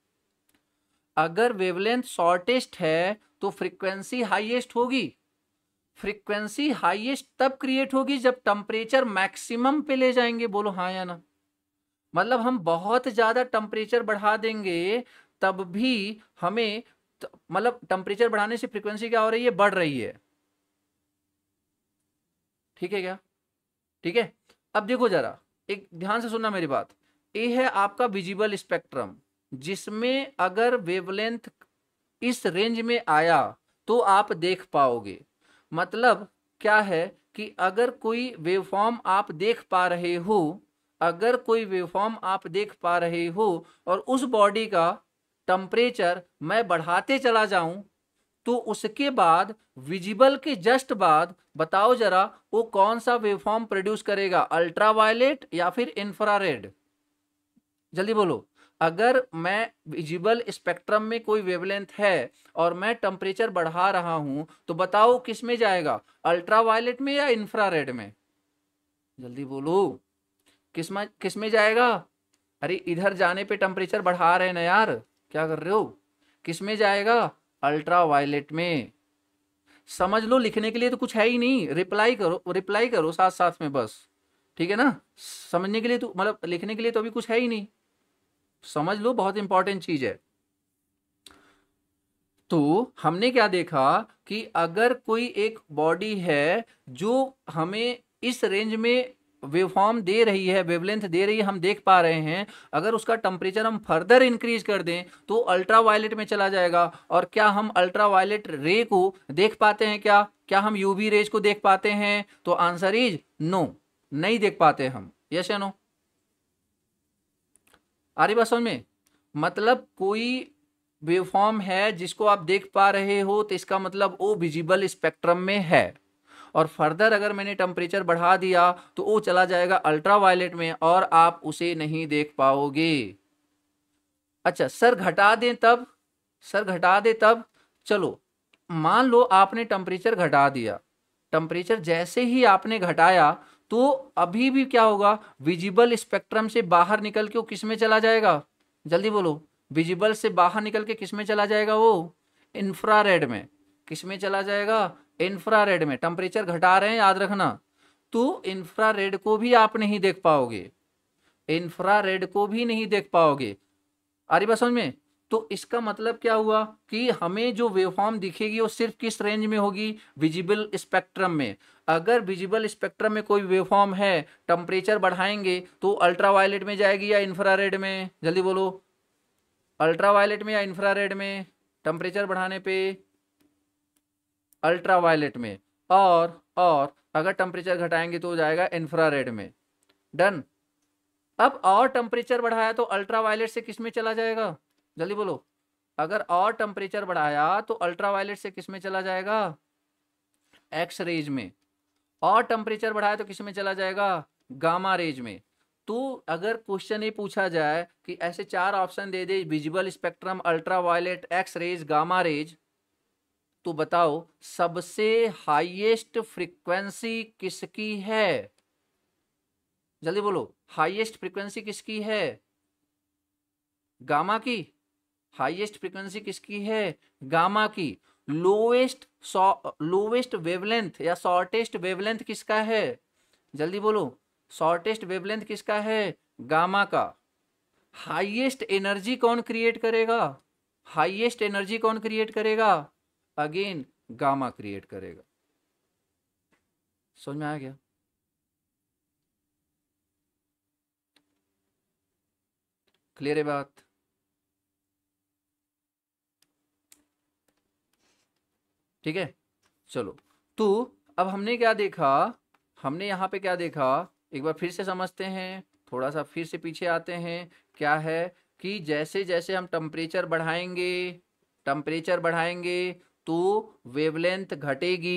अगर वेवलेंथ शॉर्टेस्ट है तो फ्रिक्वेंसी हाईएस्ट होगी फ्रीक्वेंसी हाईएस्ट तब क्रिएट होगी जब टेम्परेचर मैक्सिमम पे ले जाएंगे बोलो हाँ या ना मतलब हम बहुत ज़्यादा टेम्परेचर बढ़ा देंगे तब भी हमें मतलब टेम्परेचर बढ़ाने से फ्रीक्वेंसी क्या हो रही है बढ़ रही है ठीक है क्या ठीक है अब देखो जरा एक ध्यान से सुनना मेरी बात ये है आपका विजिबल स्पेक्ट्रम जिसमें अगर वेवलेंथ इस रेंज में आया तो आप देख पाओगे मतलब क्या है कि अगर कोई वेवफॉर्म आप देख पा रहे हो अगर कोई वेवफॉर्म आप देख पा रहे हो और उस बॉडी का टम्परेचर मैं बढ़ाते चला जाऊं तो उसके बाद विजिबल के जस्ट बाद बताओ जरा वो कौन सा वेवफॉर्म प्रोड्यूस करेगा अल्ट्रावायलेट या फिर इंफ्रारेड जल्दी बोलो अगर मैं विजिबल स्पेक्ट्रम में कोई वेवलेंथ है और मैं टेम्परेचर बढ़ा रहा हूं तो बताओ किस में जाएगा अल्ट्रावायलेट में या इंफ्रारेड में जल्दी बोलो किस में किस में जाएगा अरे इधर जाने पे टेम्परेचर बढ़ा रहे ना यार क्या कर रहे हो किस में जाएगा अल्ट्रावायलेट में समझ लो लिखने के लिए तो कुछ है ही नहीं रिप्लाई करो रिप्लाई करो साथ साथ में बस ठीक है ना समझने के लिए तो मतलब लिखने के लिए तो अभी कुछ है ही नहीं समझ लो बहुत इंपॉर्टेंट चीज है तो हमने क्या देखा कि अगर कोई एक बॉडी है जो हमें इस रेंज में वेवफॉर्म दे रही है वेवलेंथ दे रही है हम देख पा रहे हैं अगर उसका टेम्परेचर हम फर्दर इंक्रीज कर दें तो अल्ट्रा वायलेट में चला जाएगा और क्या हम अल्ट्रा वायलेट रे को देख पाते हैं क्या क्या हम यूवी रेज को देख पाते हैं तो आंसर इज नो नहीं देख पाते हम यश या नो आ रही बात समझ में मतलब कोई वेवफॉर्म है जिसको आप देख पा रहे हो तो इसका मतलब वो विजिबल स्पेक्ट्रम में है और फर्दर अगर मैंने टेम्परेचर बढ़ा दिया तो वो चला जाएगा वायलेट में और आप उसे नहीं देख पाओगे अच्छा सर घटा दें तब सर घटा दें तब चलो मान लो आपने टेम्परेचर घटा दिया टेम्परेचर जैसे ही आपने घटाया तो अभी भी क्या होगा विजिबल स्पेक्ट्रम से बाहर निकल के वो किस में चला जाएगा जल्दी बोलो विजिबल से बाहर निकल के किस में चला जाएगा वो इंफ्रारेड में किस में चला जाएगा इंफ्रारेड में टेम्परेचर घटा रहे हैं याद रखना तो इंफ्रारेड को भी आप नहीं देख पाओगे इंफ्रारेड को भी नहीं देख पाओगे आ रही बात समझ में तो इसका मतलब क्या हुआ कि हमें जो वेवफॉर्म दिखेगी वो सिर्फ किस रेंज में होगी विजिबल स्पेक्ट्रम में अगर विजिबल स्पेक्ट्रम में कोई वेवफॉर्म है टम्परेचर बढ़ाएंगे तो अल्ट्रावायलेट में जाएगी या इन्फ्रारेड में जल्दी बोलो अल्ट्रावायलेट में या इन्फ्रारेड में टम्परेचर बढ़ाने पे अल्ट्रावायलेट में और और अगर टम्परेचर घटाएंगे तो जाएगा इन्फ्रारेड में डन अब और टम्परेचर बढ़ाया तो अल्ट्रावायलेट से किस में चला जाएगा जल्दी बोलो अगर और टम्परेचर बढ़ाया तो अल्ट्रावायलेट से किस में चला जाएगा एक्स रेज में और टेम्परेचर बढ़ाया तो किस में चला जाएगा गामा रेज में तो अगर क्वेश्चन ये पूछा जाए कि ऐसे चार ऑप्शन दे दे visual spectrum ultraviolet X rays gamma rays तो बताओ सबसे हाईएस्ट फ्रीक्वेंसी किसकी है जल्दी बोलो हाईएस्ट फ्रीक्वेंसी किसकी है गामा की हाईएस्ट फ्रीक्वेंसी किसकी है गामा की लोएस्ट लोएस्ट वेवलेंथ या शॉर्टेस्ट वेवलेंथ किसका है जल्दी बोलो शॉर्टेस्ट वेवलेंथ किसका है गामा का हाइएस्ट एनर्जी कौन क्रिएट करेगा हाइएस्ट एनर्जी कौन क्रिएट करेगा अगेन गामा क्रिएट करेगा समझ में आ गया क्लियर है बात ठीक है चलो तो अब हमने क्या देखा हमने यहाँ पे क्या देखा एक बार फिर से समझते हैं थोड़ा सा फिर से पीछे आते हैं क्या है कि जैसे जैसे हम टम्परेचर बढ़ाएंगे टम्परेचर बढ़ाएंगे तो वेवलेंथ घटेगी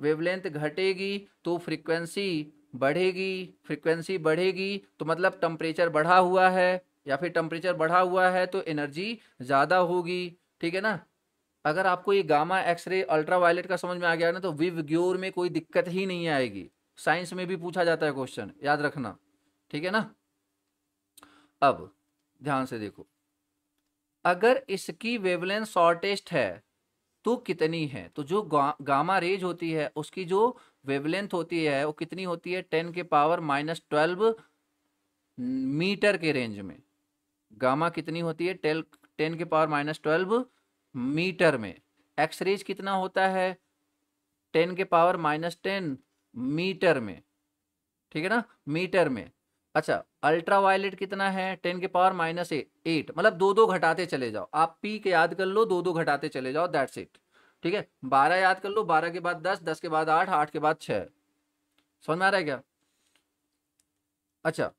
वेवलेंथ घटेगी तो फ्रीक्वेंसी बढ़ेगी फ्रीक्वेंसी बढ़ेगी तो मतलब टम्परेचर बढ़ा हुआ है या फिर टम्परेचर बढ़ा हुआ है तो एनर्जी ज़्यादा होगी ठीक है ना अगर आपको ये गामा एक्सरे अल्ट्रावायलेट का समझ में आ गया ना तो विव ग्योर में कोई दिक्कत ही नहीं आएगी साइंस में भी पूछा जाता है क्वेश्चन याद रखना ठीक है ना अब ध्यान से देखो अगर इसकी वेवलेंथ शॉर्टेस्ट है तो कितनी है तो जो गा, गामा रेज होती है उसकी जो वेवलेंथ होती है वो कितनी होती है टेन के पावर माइनस ट्वेल्व मीटर के रेंज में गामा कितनी होती है टेल टेन के पावर माइनस ट्वेल्व मीटर में एक्सरेज कितना होता है टेन के पावर माइनस टेन मीटर में ठीक है ना मीटर में अच्छा अल्ट्रावायलेट कितना है टेन के पावर माइनस एट मतलब दो दो घटाते चले जाओ आप पी के याद कर लो दो दो घटाते चले जाओ दैट्स इट ठीक है बारह याद कर लो बारह के बाद दस दस के बाद आठ आठ के बाद छः समझ में आ रहा है क्या अच्छा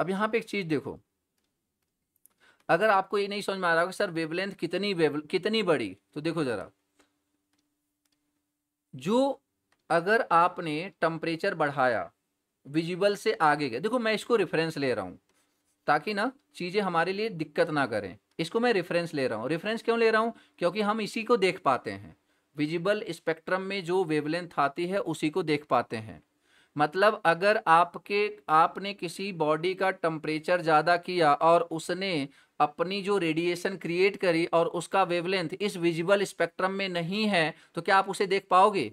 अब यहाँ पे एक चीज़ देखो अगर आपको ये नहीं समझ में आ रहा होगा सर वेवलेंथ कितनी वेव कितनी बड़ी तो देखो ज़रा जो अगर आपने टम्परेचर बढ़ाया विजिबल से आगे गया देखो मैं इसको रेफरेंस ले रहा हूँ ताकि ना चीज़ें हमारे लिए दिक्कत ना करें इसको मैं रेफरेंस ले रहा हूँ रेफरेंस क्यों ले रहा हूँ क्योंकि हम इसी को देख पाते हैं विजिबल स्पेक्ट्रम में जो वेवलेंथ आती है उसी को देख पाते हैं मतलब अगर आपके आपने किसी बॉडी का टम्परेचर ज़्यादा किया और उसने अपनी जो रेडिएशन क्रिएट करी और उसका वेवलेंथ इस विजिबल स्पेक्ट्रम में नहीं है तो क्या आप उसे देख पाओगे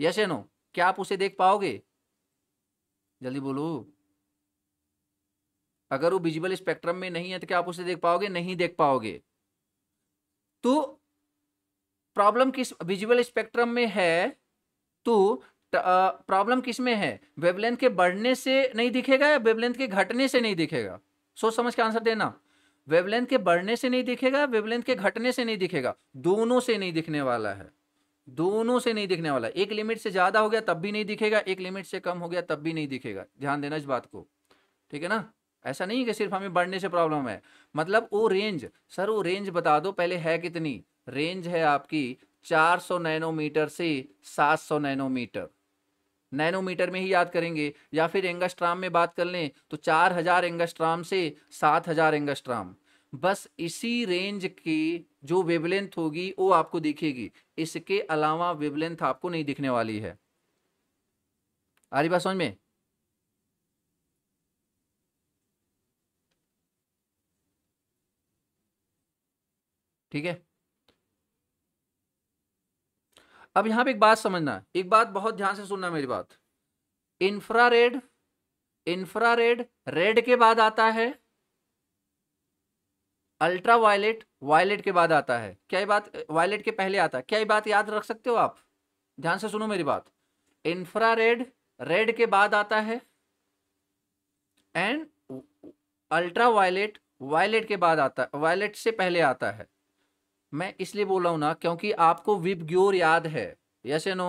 यस नो क्या आप उसे देख पाओगे जल्दी बोलो अगर वो विजिबल स्पेक्ट्रम में नहीं है तो क्या आप उसे देख पाओगे नहीं देख पाओगे तो प्रॉब्लम किस विजिबल स्पेक्ट्रम में है तो प्रॉब्लम किस में है वेबलेंथ के बढ़ने से नहीं दिखेगा या वेबलेंथ के घटने से नहीं दिखेगा सोच समझ के आंसर देना वेबलेंथ के बढ़ने से नहीं दिखेगा वेबलेंथ के घटने से नहीं दिखेगा दोनों से नहीं दिखने वाला है दोनों से नहीं दिखने वाला एक लिमिट से ज्यादा हो गया तब भी नहीं दिखेगा एक लिमिट से कम हो गया तब भी नहीं दिखेगा ध्यान देना इस बात को ठीक है ना ऐसा नहीं कि सिर्फ हमें बढ़ने से प्रॉब्लम है मतलब वो रेंज सर वो रेंज बता दो पहले है कितनी रेंज है आपकी 400 नैनोमीटर से 700 नैनोमीटर नैनोमीटर में ही याद करेंगे या फिर एंगस्ट्राम में बात कर लें तो चार हजार एंगस्ट्राम से सात हजार एंगस्ट्राम बस इसी रेंज की जो वेवलेंथ होगी वो आपको दिखेगी इसके अलावा वेवलेंथ आपको नहीं दिखने वाली है आ रही बात समझ में ठीक है अब यहां पे एक बात समझना एक बात बहुत ध्यान से सुनना मेरी बात इंफ्रारेड इंफ्रारेड रेड के बाद आता है अल्ट्रा वायलेट वायलेट के बाद आता है क्या ये बात वायलेट के पहले आता है क्या ये बात याद रख सकते हो आप ध्यान से सुनो मेरी बात इंफ्रारेड रेड के बाद आता है एंड अल्ट्रा वायलेट वायलेट के बाद आता है वायलेट से पहले आता है मैं इसलिए बोल रहा हूँ ना क्योंकि आपको विप ग्योर याद है यस नो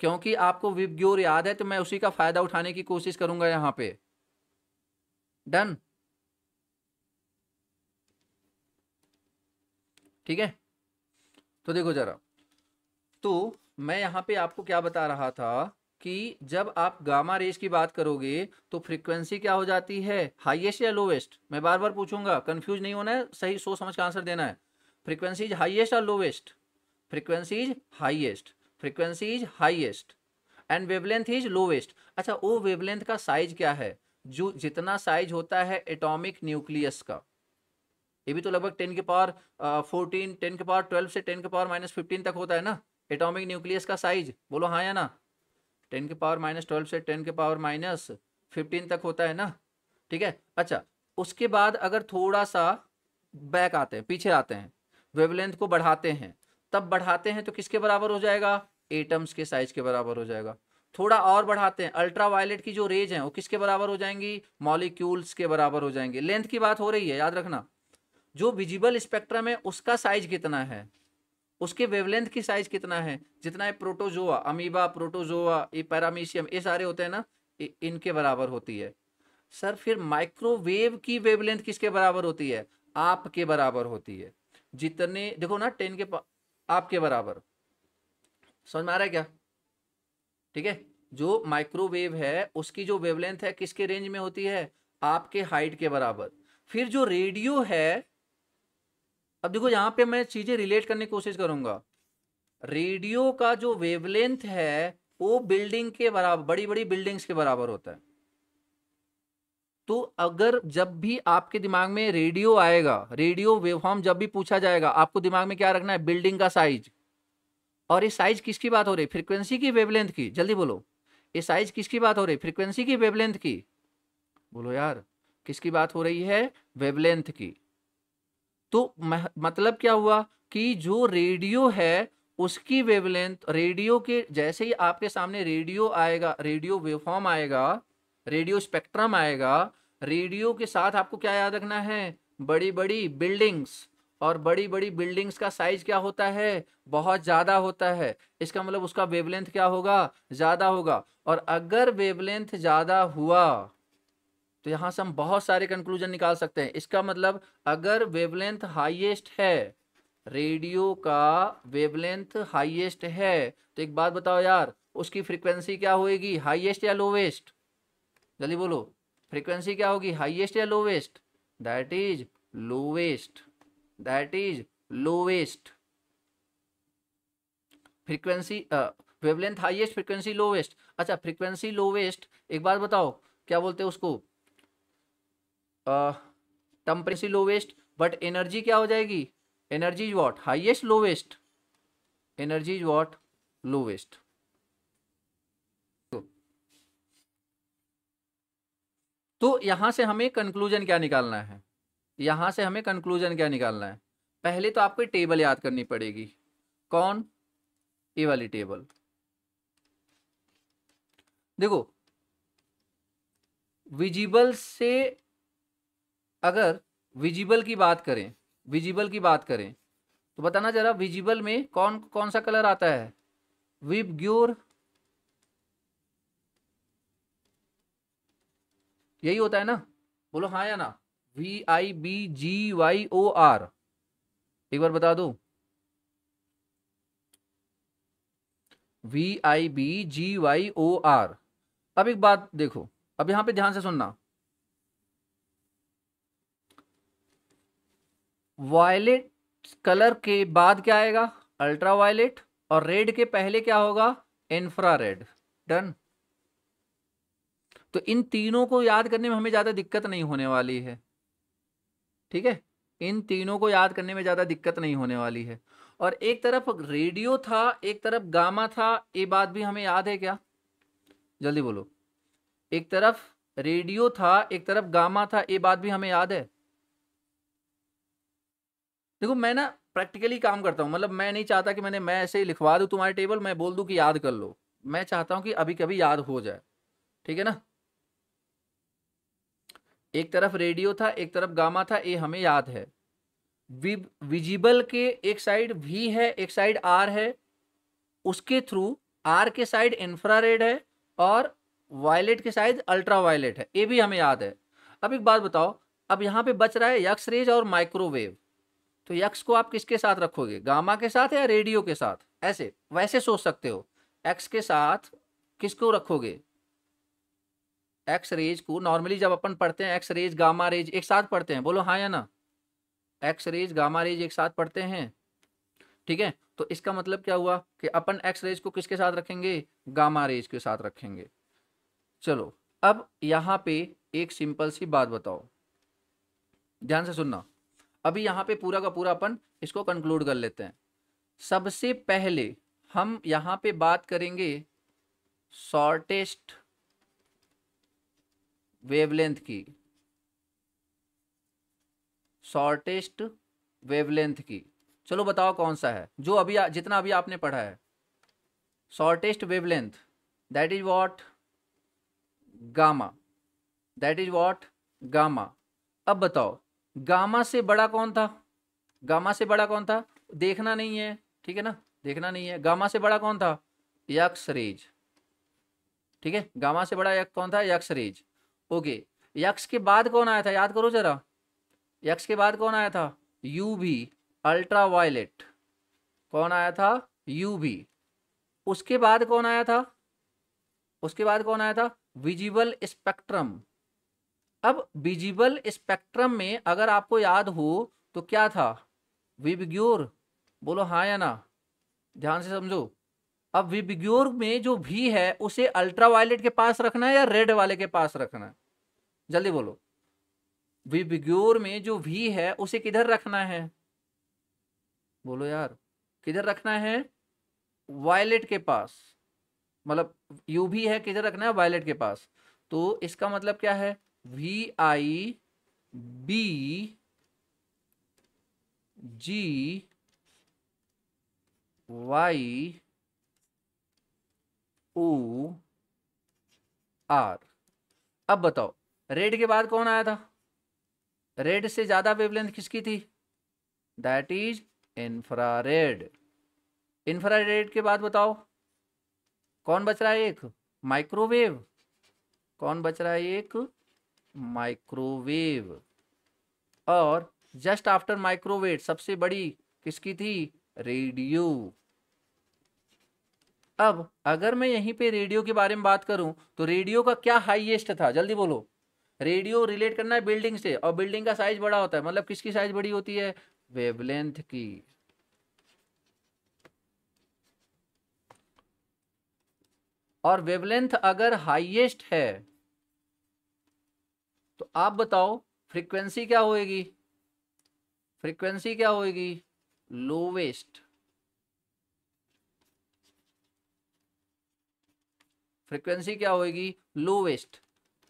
क्योंकि आपको विप ग्योर याद है तो मैं उसी का फ़ायदा उठाने की कोशिश करूंगा यहाँ पे डन ठीक है तो देखो ज़रा तो मैं यहाँ पे आपको क्या बता रहा था कि जब आप गामा रेज की बात करोगे तो फ्रीक्वेंसी क्या हो जाती है हाईएस्ट या लोवेस्ट मैं बार बार पूछूंगा कंफ्यूज नहीं होना है सही सोच समझ का आंसर देना है फ्रीक्वेंसी इज हाइएस्ट और lowest frequency is highest frequency is highest and wavelength is lowest अच्छा वो वेवलेंथ का साइज क्या है जो जितना साइज होता है एटॉमिक न्यूक्लियस का ये भी तो लगभग टेन के पावर फोर्टीन टेन के पावर ट्वेल्व से टेन के पावर माइनस फिफ्टीन तक होता है ना एटॉमिक न्यूक्लियस का साइज बोलो हाँ या ना टेन के पावर माइनस ट्वेल्व से टेन के पावर माइनस फिफ्टीन तक होता है ना ठीक है अच्छा उसके बाद अगर थोड़ा सा बैक आते हैं पीछे आते हैं वेवलेंथ को बढ़ाते हैं तब बढ़ाते हैं तो किसके बराबर हो जाएगा एटम्स के साइज के बराबर हो जाएगा थोड़ा और बढ़ाते हैं अल्ट्रावायलेट की जो रेज है वो किसके बराबर हो जाएंगी मॉलिक्यूल्स के बराबर हो जाएंगे लेंथ की बात हो रही है याद रखना जो विजिबल स्पेक्ट्रम है उसका साइज कितना है उसके वेवलेंथ की साइज कितना है जितना है प्रोटोजोआ अमीबा प्रोटोजोआ ये पैरामीशियम ये सारे होते हैं ना इनके बराबर होती है सर फिर माइक्रोवेव की वेवलेंथ किसके बराबर होती है आपके बराबर होती है जितने देखो ना टेन के आपके बराबर समझ में आ रहा है क्या ठीक है जो माइक्रोवेव है उसकी जो वेवलेंथ है किसके रेंज में होती है आपके हाइट के बराबर फिर जो रेडियो है अब देखो यहां पे मैं चीज़ें रिलेट करने की कोशिश करूंगा रेडियो का जो वेवलेंथ है वो बिल्डिंग के बराबर बड़ी बड़ी बिल्डिंग्स के बराबर होता है तो अगर जब भी आपके दिमाग में रेडियो आएगा रेडियो वेवफॉर्म जब भी पूछा जाएगा आपको दिमाग में क्या रखना है बिल्डिंग का साइज और ये साइज किसकी बात हो रही फ्रीक्वेंसी की वेवलेंथ की जल्दी बोलो ये साइज किसकी बात हो रही है की वेवलेंथ की बोलो यार किसकी बात हो रही है वेवलेंथ की तो मतलब क्या हुआ कि जो रेडियो है उसकी वेवलेंथ रेडियो के जैसे ही आपके सामने रेडियो आएगा रेडियो वेवफॉर्म आएगा रेडियो स्पेक्ट्रम आएगा रेडियो के साथ आपको क्या याद रखना है बड़ी बड़ी बिल्डिंग्स और बड़ी बड़ी बिल्डिंग्स का साइज क्या होता है बहुत ज़्यादा होता है इसका मतलब उसका वेवलेंथ क्या होगा ज़्यादा होगा और अगर वेवलेंथ ज़्यादा हुआ तो यहाँ से हम बहुत सारे कंक्लूजन निकाल सकते हैं इसका मतलब अगर वेवलेंथ हाईएस्ट है रेडियो का वेवलेंथ हाईएस्ट है तो एक बात बताओ यार उसकी फ्रिक्वेंसी क्या होएगी हाइएस्ट या लोवेस्ट जल्दी बोलो फ्रीक्वेंसी क्या होगी हाईएस्ट या lowest that is lowest that is lowest frequency wavelength highest frequency lowest अच्छा फ्रीक्वेंसी लोवेस्ट एक बात बताओ क्या बोलते हैं उसको टेम्परेसी लोवेस्ट बट एनर्जी क्या हो जाएगी energy is what highest lowest energy is what lowest तो यहाँ से हमें कंक्लूजन क्या निकालना है यहाँ से हमें कंक्लूजन क्या निकालना है पहले तो आपको टेबल याद करनी पड़ेगी कौन ये वाली टेबल देखो विजिबल से अगर विजिबल की बात करें विजिबल की बात करें तो बताना जरा विजिबल में कौन कौन सा कलर आता है विब ग्योर यही होता है ना बोलो हाँ या ना V I B G Y O R एक बार बता दो V I B G Y O R अब एक बात देखो अब यहां पे ध्यान से सुनना वायलेट कलर के बाद क्या आएगा अल्ट्रा वायलेट और रेड के पहले क्या होगा इंफ्रा रेड डन तो इन तीनों को याद करने में हमें ज़्यादा दिक्कत नहीं होने वाली है ठीक है इन तीनों को याद करने में ज़्यादा दिक्कत नहीं होने वाली है और एक तरफ रेडियो था एक तरफ गामा था ये बात भी हमें याद है क्या जल्दी बोलो एक तरफ रेडियो था एक तरफ गामा था ये बात भी हमें याद है देखो मैं ना प्रैक्टिकली काम करता हूँ मतलब मैं नहीं चाहता कि मैंने मैं ऐसे ही लिखवा दूँ तुम्हारे टेबल मैं बोल दूँ कि याद कर लो मैं चाहता हूँ कि अभी कभी याद हो जाए ठीक है ना एक तरफ रेडियो था एक तरफ गामा था ये हमें याद है विजिबल के एक साइड वी है एक साइड आर है उसके थ्रू आर के साइड इंफ्रारेड है और वायलेट के साइड अल्ट्रा वायलेट है ये भी हमें याद है अब एक बात बताओ अब यहाँ पे बच रहा है यक्स रेज और माइक्रोवेव तो यक्स को आप किसके साथ रखोगे गामा के साथ या रेडियो के साथ ऐसे वैसे सोच सकते हो एक्स के साथ किसको रखोगे एक्स रेज को नॉर्मली जब अपन पढ़ते हैं एक्स रेज गामा रेज एक साथ पढ़ते हैं बोलो हाँ या ना एक्स रेज गामा रेज एक साथ पढ़ते हैं ठीक है तो इसका मतलब क्या हुआ कि अपन एक्स रेज को किसके साथ रखेंगे गामा रेज के साथ रखेंगे चलो अब यहाँ पे एक सिंपल सी बात बताओ ध्यान से सुनना अभी यहाँ पे पूरा का पूरा अपन इसको कंक्लूड कर लेते हैं सबसे पहले हम यहाँ पे बात करेंगे शॉर्टेस्ट वेवलेंथ की शॉर्टेस्ट वेवलेंथ की चलो बताओ कौन सा है जो अभी जितना अभी आपने पढ़ा है shortest wavelength that is what gamma that is what gamma अब बताओ गामा से बड़ा कौन था गामा से बड़ा कौन था देखना नहीं है ठीक है ना देखना नहीं है गामा से बड़ा कौन था रेज ठीक है गामा से बड़ा कौन था यक्षरेज ओके यक्ष के बाद कौन आया था याद करो जरा यक्ष के बाद कौन आया था भी अल्ट्रा वायलेट कौन आया था यू भी उसके बाद कौन आया था उसके बाद कौन आया था विजिबल स्पेक्ट्रम अब विजिबल स्पेक्ट्रम में अगर आपको याद हो तो क्या था विबग्योर बोलो हाँ या ना ध्यान से समझो अब विबिग्योर में जो भी है उसे अल्ट्रा के पास रखना है या रेड वाले के पास रखना है जल्दी बोलो विबिग्योर में जो भी है उसे किधर रखना है बोलो यार किधर रखना है वायलेट के पास मतलब यू भी है किधर रखना है वायलेट के पास तो इसका मतलब क्या है V I B G Y O R अब बताओ रेड के बाद कौन आया था रेड से ज़्यादा वेवलेंथ किसकी थी दैट इज इंफ्रारेड इंफ्रारेड के बाद बताओ कौन बच रहा है एक माइक्रोवेव कौन बच रहा है एक माइक्रोवेव और जस्ट आफ्टर माइक्रोवेव सबसे बड़ी किसकी थी रेडियो अब अगर मैं यहीं पे रेडियो के बारे में बात करूं तो रेडियो का क्या हाईएस्ट था जल्दी बोलो रेडियो रिलेट करना है बिल्डिंग से और बिल्डिंग का साइज बड़ा होता है मतलब किसकी साइज बड़ी होती है वेवलेंथ की और वेवलेंथ अगर हाईएस्ट है तो आप बताओ फ्रीक्वेंसी क्या होएगी फ्रीक्वेंसी क्या होएगी लोवेस्ट फ्रिक्वेंसी क्या होगी लोवेस्ट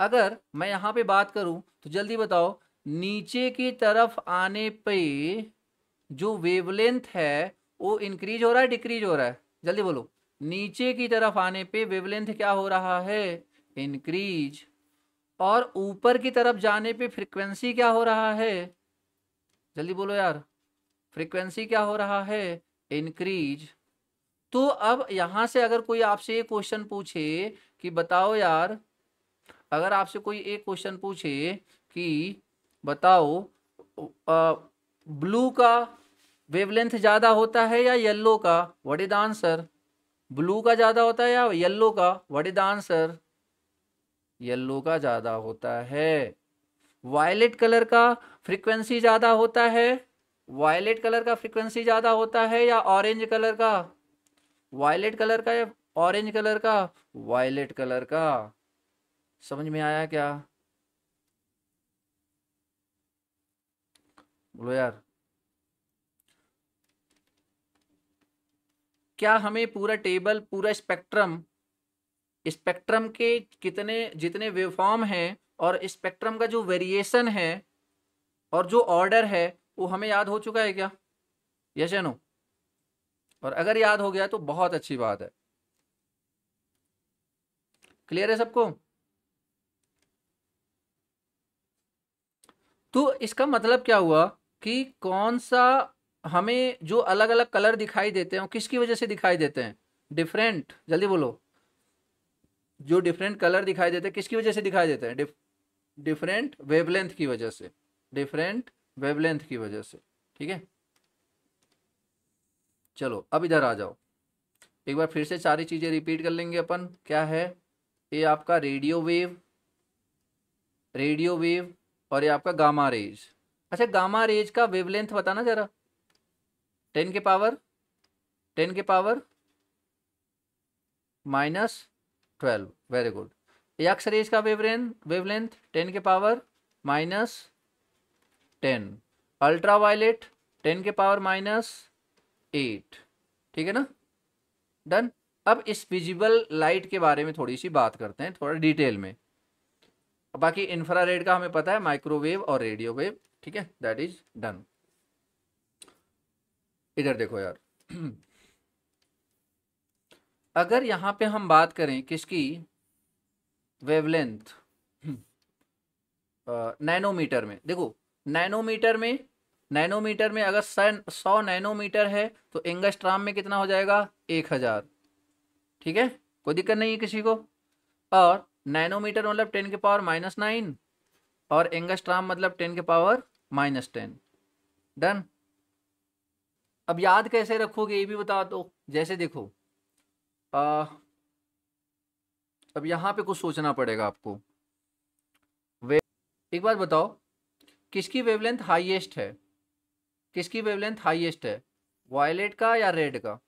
अगर मैं यहाँ पे बात करूँ तो जल्दी बताओ नीचे की तरफ आने पे जो वेवलेंथ है वो इंक्रीज हो रहा है डिक्रीज हो रहा है जल्दी बोलो नीचे की तरफ आने पे वेवलेंथ क्या हो रहा है इंक्रीज और ऊपर की तरफ जाने पे फ्रिक्वेंसी क्या हो रहा है जल्दी बोलो यार फ्रिक्वेंसी क्या हो रहा है इंक्रीज तो अब यहाँ से अगर कोई आपसे ये क्वेश्चन पूछे कि बताओ यार अगर आपसे कोई एक क्वेश्चन पूछे कि बताओ आ, ब्लू का वेवलेंथ ज़्यादा होता है या येल्लो का वट इज आंसर ब्लू का ज़्यादा होता है या येल्लो का वट इज आंसर येल्लो का ज़्यादा होता है वायलेट कलर का फ्रीक्वेंसी ज़्यादा होता है वायलेट कलर का फ्रीक्वेंसी ज़्यादा होता है या ऑरेंज कलर का वायलेट कलर का या ऑरेंज कलर का वायलेट कलर का समझ में आया क्या बोलो यार क्या हमें पूरा टेबल पूरा स्पेक्ट्रम स्पेक्ट्रम के कितने जितने वेवफॉर्म हैं और स्पेक्ट्रम का जो वेरिएशन है और जो ऑर्डर है वो हमें याद हो चुका है क्या यश नो और अगर याद हो गया तो बहुत अच्छी बात है क्लियर है सबको तो इसका मतलब क्या हुआ कि कौन सा हमें जो अलग अलग कलर दिखाई देते हैं किसकी वजह से दिखाई देते हैं डिफरेंट जल्दी बोलो जो डिफरेंट कलर दिखाई देते हैं किसकी वजह से दिखाई देते हैं डिफरेंट वेवलेंथ की वजह से डिफरेंट वेवलेंथ की वजह से ठीक है चलो अब इधर आ जाओ एक बार फिर से सारी चीज़ें रिपीट कर लेंगे अपन क्या है ये आपका रेडियो वेव रेडियो वेव और ये आपका गामा रेज अच्छा गामा रेज का वेवलेंथ बताना ज़रा टेन के पावर टेन के power minus twelve very good X rays का वेवलेंथ वेवलेंथ टेन के power minus ten ultraviolet ten के पावर माइनस एट ठीक है ना डन अब इस विजिबल लाइट के बारे में थोड़ी सी बात करते हैं थोड़ा डिटेल में बाकी इंफ्रारेड का हमें पता है माइक्रोवेव और रेडियो वेव ठीक है दैट इज डन इधर देखो यार अगर यहां पे हम बात करें किसकी वेवलेंथ नैनोमीटर में देखो नैनोमीटर में नैनोमीटर में अगर सन सौ नैनोमीटर है तो एंगस्ट्राम में कितना हो जाएगा एक हज़ार ठीक है कोई दिक्कत नहीं है किसी को और नैनोमीटर मतलब टेन के पावर माइनस नाइन और एंगस्ट्राम मतलब टेन के पावर माइनस टेन डन अब याद कैसे रखोगे ये भी बता दो जैसे देखो आ, अब यहाँ पे कुछ सोचना पड़ेगा आपको वे एक बात बताओ किसकी वेवलेंथ हाईएस्ट है किसकी वेवलेंथ हाईएस्ट है वायलेट का या रेड का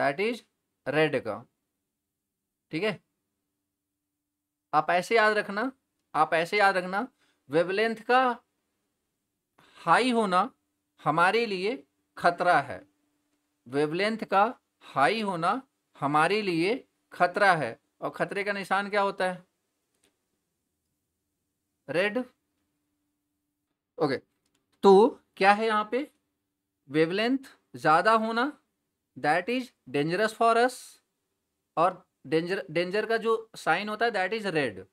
दैट इज रेड का ठीक है आप ऐसे याद रखना आप ऐसे याद रखना वेवलेंथ का हाई होना हमारे लिए खतरा है वेवलेंथ का हाई होना हमारे लिए खतरा है और खतरे का निशान क्या होता है रेड ओके तो क्या है यहाँ पे वेवलेंथ ज़्यादा होना that is dangerous for us और डेंजर डेंजर का जो साइन होता है that is red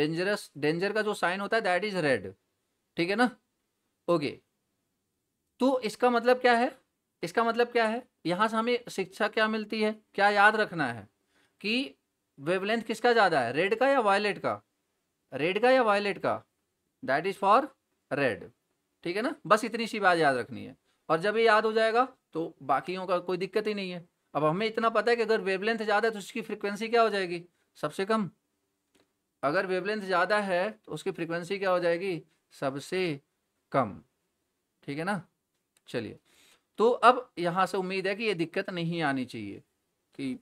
dangerous danger का जो साइन होता है दैट इज रेड ठीक है ना ओके तो इसका मतलब क्या है इसका मतलब क्या है यहाँ से हमें शिक्षा क्या मिलती है क्या याद रखना है कि वेवलेंथ किसका ज़्यादा है रेड का या वायलेट का रेड का या वायलेट का दैट इज़ फॉर रेड ठीक है ना बस इतनी सी बात याद रखनी है और जब ये याद हो जाएगा तो बाकियों का कोई दिक्कत ही नहीं है अब हमें इतना पता है कि अगर वेवलेंथ ज़्यादा है तो उसकी फ्रिक्वेंसी क्या हो जाएगी सबसे कम अगर वेवलेंथ ज़्यादा है तो उसकी फ्रिक्वेंसी क्या हो जाएगी सबसे कम ठीक है ना चलिए तो अब यहाँ से उम्मीद है कि ये दिक्कत नहीं आनी चाहिए कि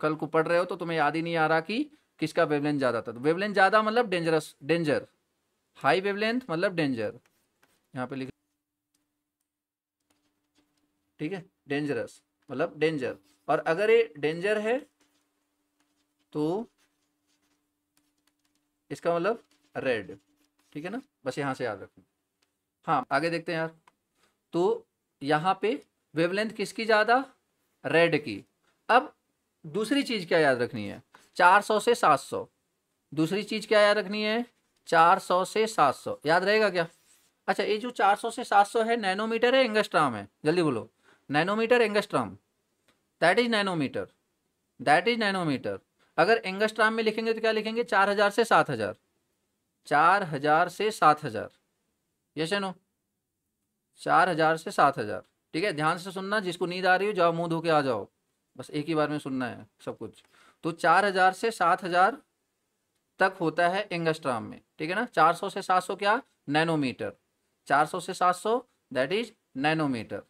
कल को पढ़ रहे हो तो तुम्हें याद ही नहीं आ रहा कि किसका वेवलेंथ ज़्यादा था तो वेवलेंथ ज़्यादा मतलब डेंजरस डेंजर हाई वेवलेंथ मतलब डेंजर यहाँ पे लिख ठीक है डेंजरस मतलब डेंजर और अगर ये डेंजर है तो इसका मतलब रेड ठीक है ना बस यहाँ से याद रखना हाँ आगे देखते हैं यार तो यहाँ पे वेवलेंथ किसकी ज़्यादा रेड की अब दूसरी चीज़ क्या याद रखनी है 400 से 700 दूसरी चीज़ क्या याद रखनी है 400 से 700 याद रहेगा क्या अच्छा ये जो 400 से 700 है नैनोमीटर है एंगस्ट्राम है जल्दी बोलो nanometre angstrom that is nanometre that is nanometre अगर एंगस्ट्राम में लिखेंगे तो क्या लिखेंगे चार हजार से सात हजार चार हजार से सात हजार है नो चार हजार से सात हजार ठीक है ध्यान से सुनना जिसको नींद आ रही हो जाओ मुंह धो के आ जाओ बस एक ही बार में सुनना है सब कुछ तो चार हजार से सात हजार तक होता है एंगस्ट्राम में ठीक है ना चार सौ से सात सौ क्या नैनोमीटर 400 से 700 दैट इज नैनोमीटर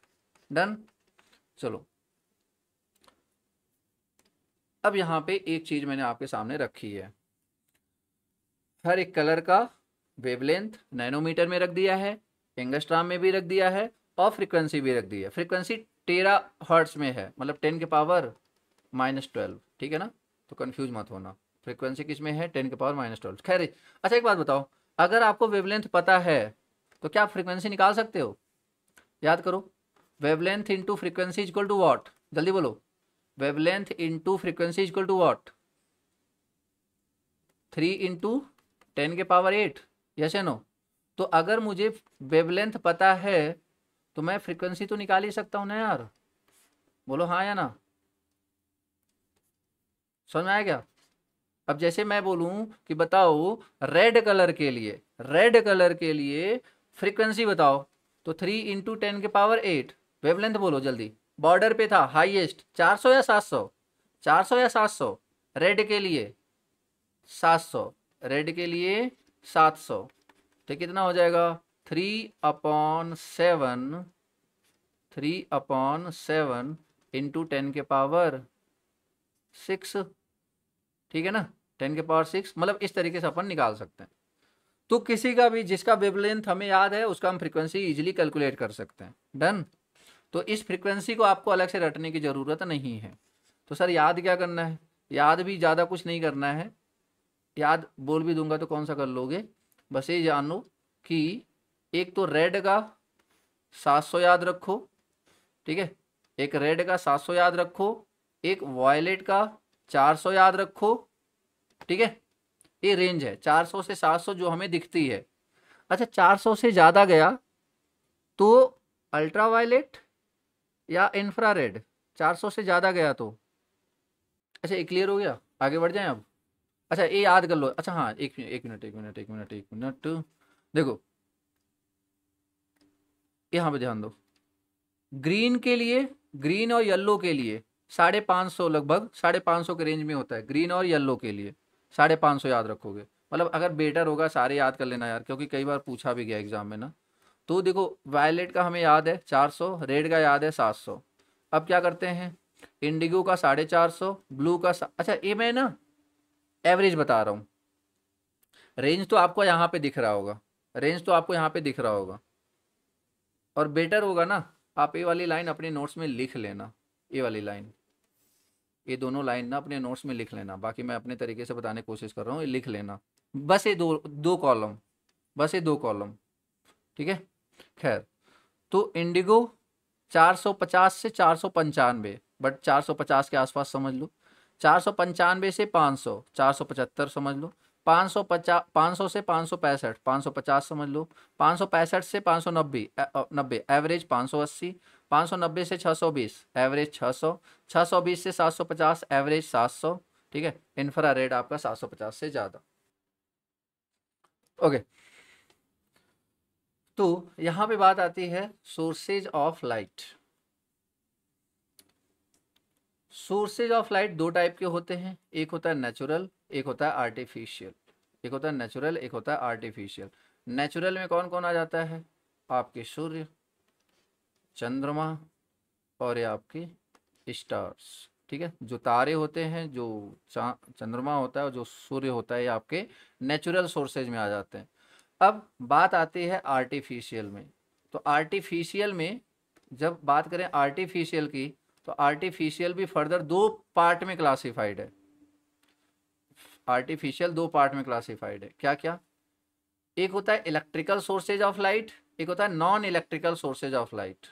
डन चलो अब यहाँ पे एक चीज मैंने आपके सामने रखी है हर एक कलर का वेवलेंथ नैनोमीटर में रख दिया है एंगस्ट्राम में भी रख दिया है और फ्रीक्वेंसी भी रख दी है फ्रीक्वेंसी तेरह हर्ट्स में है मतलब टेन के पावर माइनस ट्वेल्व ठीक है ना तो कंफ्यूज मत होना फ्रीक्वेंसी किस में है टेन के पावर माइनस ट्वेल्व खैर अच्छा एक बात बताओ अगर आपको वेवलेंथ पता है तो क्या आप फ्रीक्वेंसी निकाल सकते हो याद करो wavelength into frequency equal to what जल्दी बोलो wavelength into frequency equal to what three into ten के पावर एट यस नो तो अगर मुझे वेवलेंथ पता है तो मैं फ्रीक्वेंसी तो निकाल ही सकता हूँ ना यार बोलो हाँ या ना समझ में आया क्या अब जैसे मैं बोलूं कि बताओ रेड कलर के लिए रेड कलर के लिए फ्रीक्वेंसी बताओ तो थ्री इंटू टेन के पावर एट वेवलेंथ बोलो जल्दी बॉर्डर पे था हाईएस्ट चार सौ या सात सौ चार सौ या सात सौ रेड के लिए सात सौ रेड के लिए सात सौ तो कितना हो जाएगा three upon seven three upon seven into ten के पावर सिक्स ठीक है ना टेन के पावर सिक्स मतलब इस तरीके से अपन निकाल सकते हैं तो किसी का भी जिसका वेवलेंथ हमें याद है उसका हम फ्रीक्वेंसी इजीली कैलकुलेट कर सकते हैं डन तो इस फ्रीक्वेंसी को आपको अलग से रटने की ज़रूरत नहीं है तो सर याद क्या करना है याद भी ज़्यादा कुछ नहीं करना है याद बोल भी दूंगा तो कौन सा कर लोगे बस ये जानो कि एक तो रेड का सात सौ याद रखो ठीक है एक रेड का सात सौ याद रखो एक वॉयलेट का चार सौ याद रखो ठीक है ये रेंज है 400 से 700 जो हमें दिखती है अच्छा 400 से ज़्यादा गया तो अल्ट्रावायलेट या चार 400 से ज़्यादा गया तो अच्छा ये क्लियर हो गया आगे बढ़ जाएं अब अच्छा ये याद कर लो अच्छा हाँ एक मिनट एक मिनट एक मिनट एक मिनट एक मिनट देखो यहाँ पे ध्यान दो ग्रीन के लिए ग्रीन और येल्लो के लिए साढ़े पाँच सौ लगभग साढ़े पाँच सौ के रेंज में होता है ग्रीन और येल्लो के लिए साढ़े पाँच सौ याद रखोगे मतलब अगर बेटर होगा सारे याद कर लेना यार क्योंकि कई बार पूछा भी गया एग्ज़ाम में ना तो देखो वायलेट का हमें याद है चार सौ रेड का याद है सात सौ अब क्या करते हैं इंडिगो का साढ़े चार सौ ब्लू का अच्छा ये मैं ना एवरेज बता रहा हूँ रेंज तो आपको यहाँ पे दिख रहा होगा रेंज तो आपको यहाँ पे दिख रहा होगा और बेटर होगा ना आप ये वाली लाइन अपने नोट्स में लिख लेना ये वाली लाइन ये दोनों लाइन ना अपने नोट्स में लिख लेना बाकी मैं अपने तरीके से बताने की कोशिश कर रहा हूँ ये लिख लेना बस ये दो दो कॉलम बस ये दो कॉलम ठीक है खैर तो इंडिगो 450 से चार सौ पंचानवे बट 450 के आसपास समझ लो चार सौ पंचानवे से 500 475 समझ लो पाँच सौ पचास पाँच सौ से पाँच सौ पैंसठ पाँच सौ पचास समझ लो पाँच सौ पैंसठ से पाँच सौ नब्बे नब्बे एवरेज पाँच सौ अस्सी 590 से 620 एवरेज 600 620 से 750 एवरेज 700 ठीक है इन्फ्रा रेड आपका 750 से ज़्यादा ओके तो यहां पे बात आती है sources of light sources of light दो टाइप के होते हैं एक होता है नेचुरल एक होता है आर्टिफिशियल एक होता है नेचुरल एक होता है आर्टिफिशियल नेचुरल में कौन कौन आ जाता है आपके सूर्य चंद्रमा और ये आपके स्टार्स ठीक है जो तारे होते हैं जो चंद्रमा होता है और जो सूर्य होता है ये आपके नेचुरल सोर्सेज में आ जाते हैं अब बात आती है आर्टिफिशियल में तो आर्टिफिशियल में जब बात करें आर्टिफिशियल की तो आर्टिफिशियल भी फर्दर दो पार्ट में क्लासिफाइड है आर्टिफिशियल दो पार्ट में क्लासिफाइड है क्या क्या एक होता है इलेक्ट्रिकल सोर्सेज ऑफ लाइट एक होता है non electrical sources of light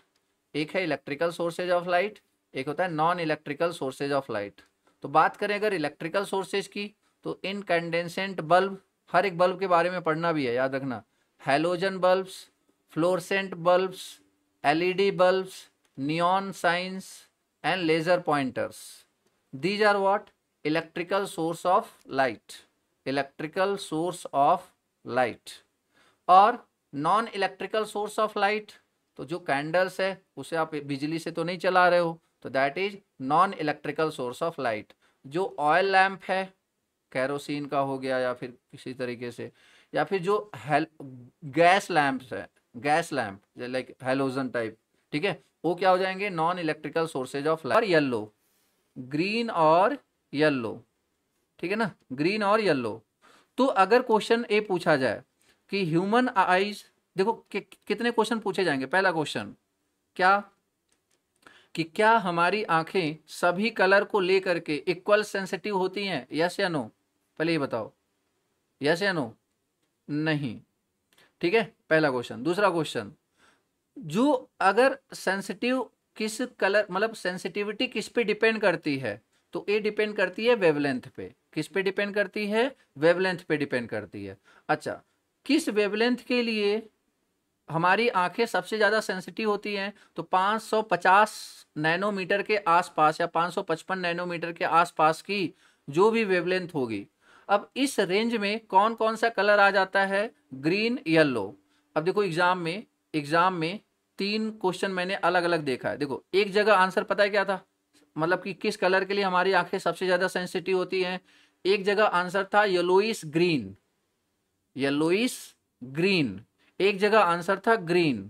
एक है इलेक्ट्रिकल सोर्सेज ऑफ लाइट एक होता है non electrical sources of light तो बात करें अगर इलेक्ट्रिकल सोर्सेज की तो इनकंडेंसेंट बल्ब हर एक बल्ब के बारे में पढ़ना भी है याद रखना halogen bulbs fluorescent bulbs LED bulbs neon signs and laser pointers these are what electrical source of light electrical source of light और non electrical source of light तो जो कैंडल्स है उसे आप बिजली से तो नहीं चला रहे हो तो that is non electrical source of light जो ऑयल लैम्प है कैरोसिन का हो गया या फिर किसी तरीके से या फिर जो हेल गैस लैम्प्स है gas lamp like halogen type ठीक है वो क्या हो जाएंगे non electrical sources of light और येल्लो ग्रीन और येल्लो ठीक है ना ग्रीन और येल्लो तो अगर क्वेश्चन ए पूछा जाए कि ह्यूमन आईज देखो कि, कितने क्वेश्चन पूछे जाएंगे पहला क्वेश्चन क्या कि क्या हमारी आंखें सभी कलर को लेकर के इक्वल सेंसिटिव होती हैं यस या नो पहले ये बताओ यस या नो नहीं ठीक है पहला क्वेश्चन दूसरा क्वेश्चन जो अगर सेंसिटिव किस कलर मतलब सेंसिटिविटी किस पे डिपेंड करती है तो ये डिपेंड करती है वेवलेंथ पे किस पे डिपेंड करती है वेवलेंथ पे डिपेंड करती है अच्छा किस वेवलेंथ के लिए हमारी आंखें सबसे ज़्यादा सेंसिटिव होती हैं तो 550 नैनोमीटर के आसपास या 555 नैनोमीटर के आसपास की जो भी वेवलेंथ होगी अब इस रेंज में कौन कौन सा कलर आ जाता है ग्रीन येलो अब देखो एग्ज़ाम में एग्ज़ाम में तीन क्वेश्चन मैंने अलग अलग देखा है देखो एक जगह आंसर पता है क्या था मतलब कि किस कलर के लिए हमारी आंखें सबसे ज़्यादा सेंसिटिव होती हैं एक जगह आंसर था येलोइस ग्रीन येलोइस ग्रीन एक जगह आंसर था ग्रीन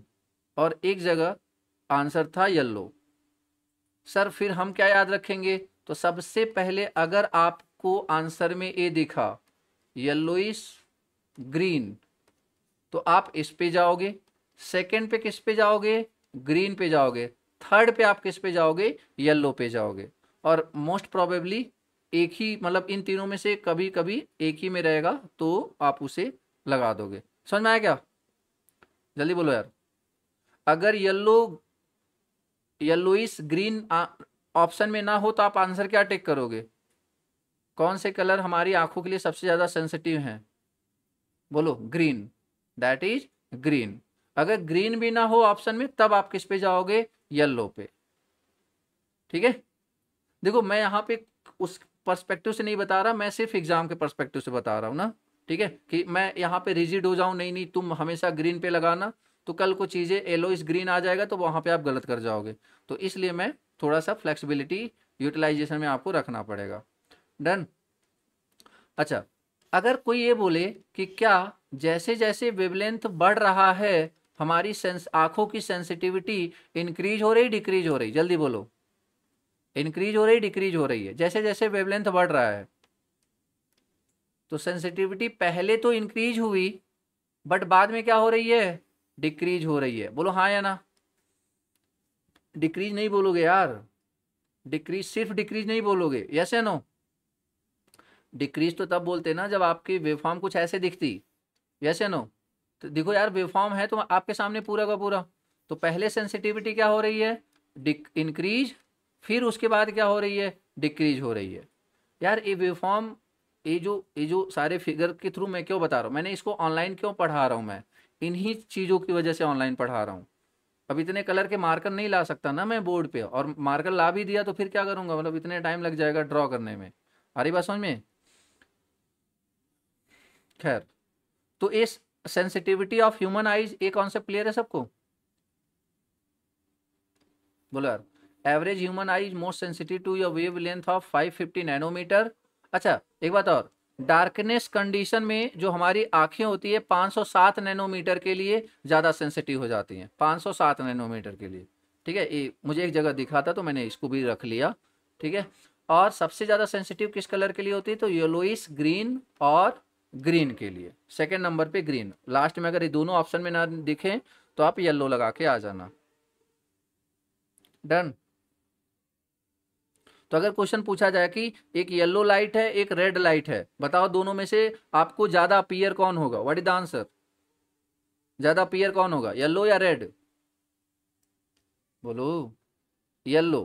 और एक जगह आंसर था येल्लो सर फिर हम क्या याद रखेंगे तो सबसे पहले अगर आपको आंसर में ए दिखा येल्लोइस ग्रीन तो आप इस पे जाओगे सेकंड पे किस पे जाओगे ग्रीन पे जाओगे थर्ड पे आप किस पे जाओगे येल्लो पे जाओगे और मोस्ट प्रोबेबली एक ही मतलब इन तीनों में से कभी कभी एक ही में रहेगा तो आप उसे लगा दोगे समझ में आया क्या जल्दी बोलो यार अगर येल्लो येलोइस ग्रीन ऑप्शन में ना हो तो आप आंसर क्या टेक करोगे कौन से कलर हमारी आंखों के लिए सबसे ज़्यादा सेंसिटिव हैं बोलो ग्रीन दैट इज ग्रीन अगर ग्रीन भी ना हो ऑप्शन में तब आप किस पे जाओगे येल्लो पे ठीक है देखो मैं यहाँ पे उस पर्सपेक्टिव से नहीं बता रहा मैं सिर्फ एग्जाम के पर्सपेक्टिव से बता रहा हूँ ना ठीक है कि मैं यहाँ पे रिजिड हो जाऊँ नहीं नहीं तुम हमेशा ग्रीन पे लगाना तो कल को चीज़ें इस ग्रीन आ जाएगा तो वहाँ पे आप गलत कर जाओगे तो इसलिए मैं थोड़ा सा फ्लेक्सिबिलिटी यूटिलाइजेशन में आपको रखना पड़ेगा डन अच्छा अगर कोई ये बोले कि क्या जैसे जैसे वेवलेंथ बढ़ रहा है हमारी सेंस आँखों की सेंसिटिविटी इंक्रीज हो रही डिक्रीज हो रही जल्दी बोलो इंक्रीज हो रही डिक्रीज हो रही है जैसे जैसे वेवलेंथ बढ़ रहा है तो सेंसिटिविटी पहले तो इंक्रीज हुई बट बाद में क्या हो रही है डिक्रीज हो रही है बोलो हाँ या ना डिक्रीज नहीं बोलोगे यार डिक्रीज सिर्फ डिक्रीज नहीं बोलोगे यस या नो डिक्रीज तो तब बोलते ना जब आपकी वेवफॉर्म कुछ ऐसे दिखती यस या नो तो देखो यार वेवफॉर्म है तो आपके सामने पूरा का पूरा तो पहले सेंसिटिविटी क्या हो रही है इंक्रीज फिर उसके बाद क्या हो रही है डिक्रीज हो रही है यार ये वेवफॉर्म ये जो ये जो सारे फिगर के थ्रू मैं क्यों बता रहा हूँ मैंने इसको ऑनलाइन क्यों पढ़ा रहा हूँ मैं इन्हीं चीज़ों की वजह से ऑनलाइन पढ़ा रहा हूँ अब इतने कलर के मार्कर नहीं ला सकता ना मैं बोर्ड पे और मार्कर ला भी दिया तो फिर क्या करूँगा मतलब इतने टाइम लग जाएगा ड्रॉ करने में अरे बात समझ में खैर तो इस सेंसिटिविटी ऑफ ह्यूमन आईज ये कॉन्सेप्ट क्लियर है सबको बोलो यार average human eye most sensitive to your wavelength of 550 nanometre अच्छा एक बात और डार्कनेस कंडीशन में जो हमारी आंखें होती है 507 नैनोमीटर के लिए ज़्यादा सेंसिटिव हो जाती हैं 507 नैनोमीटर के लिए ठीक है ये मुझे एक जगह दिखा था तो मैंने इसको भी रख लिया ठीक है और सबसे ज़्यादा सेंसिटिव किस कलर के लिए होती है तो येलोइस ग्रीन और ग्रीन के लिए सेकेंड नंबर पर ग्रीन लास्ट में अगर ये दोनों ऑप्शन में ना दिखें तो आप येल्लो लगा के आ जाना डन तो अगर क्वेश्चन पूछा जाए कि एक येलो लाइट है एक रेड लाइट है बताओ दोनों में से आपको ज़्यादा अपियर कौन होगा वट इज द आंसर ज़्यादा अपियर कौन होगा येल्लो या रेड बोलो येल्लो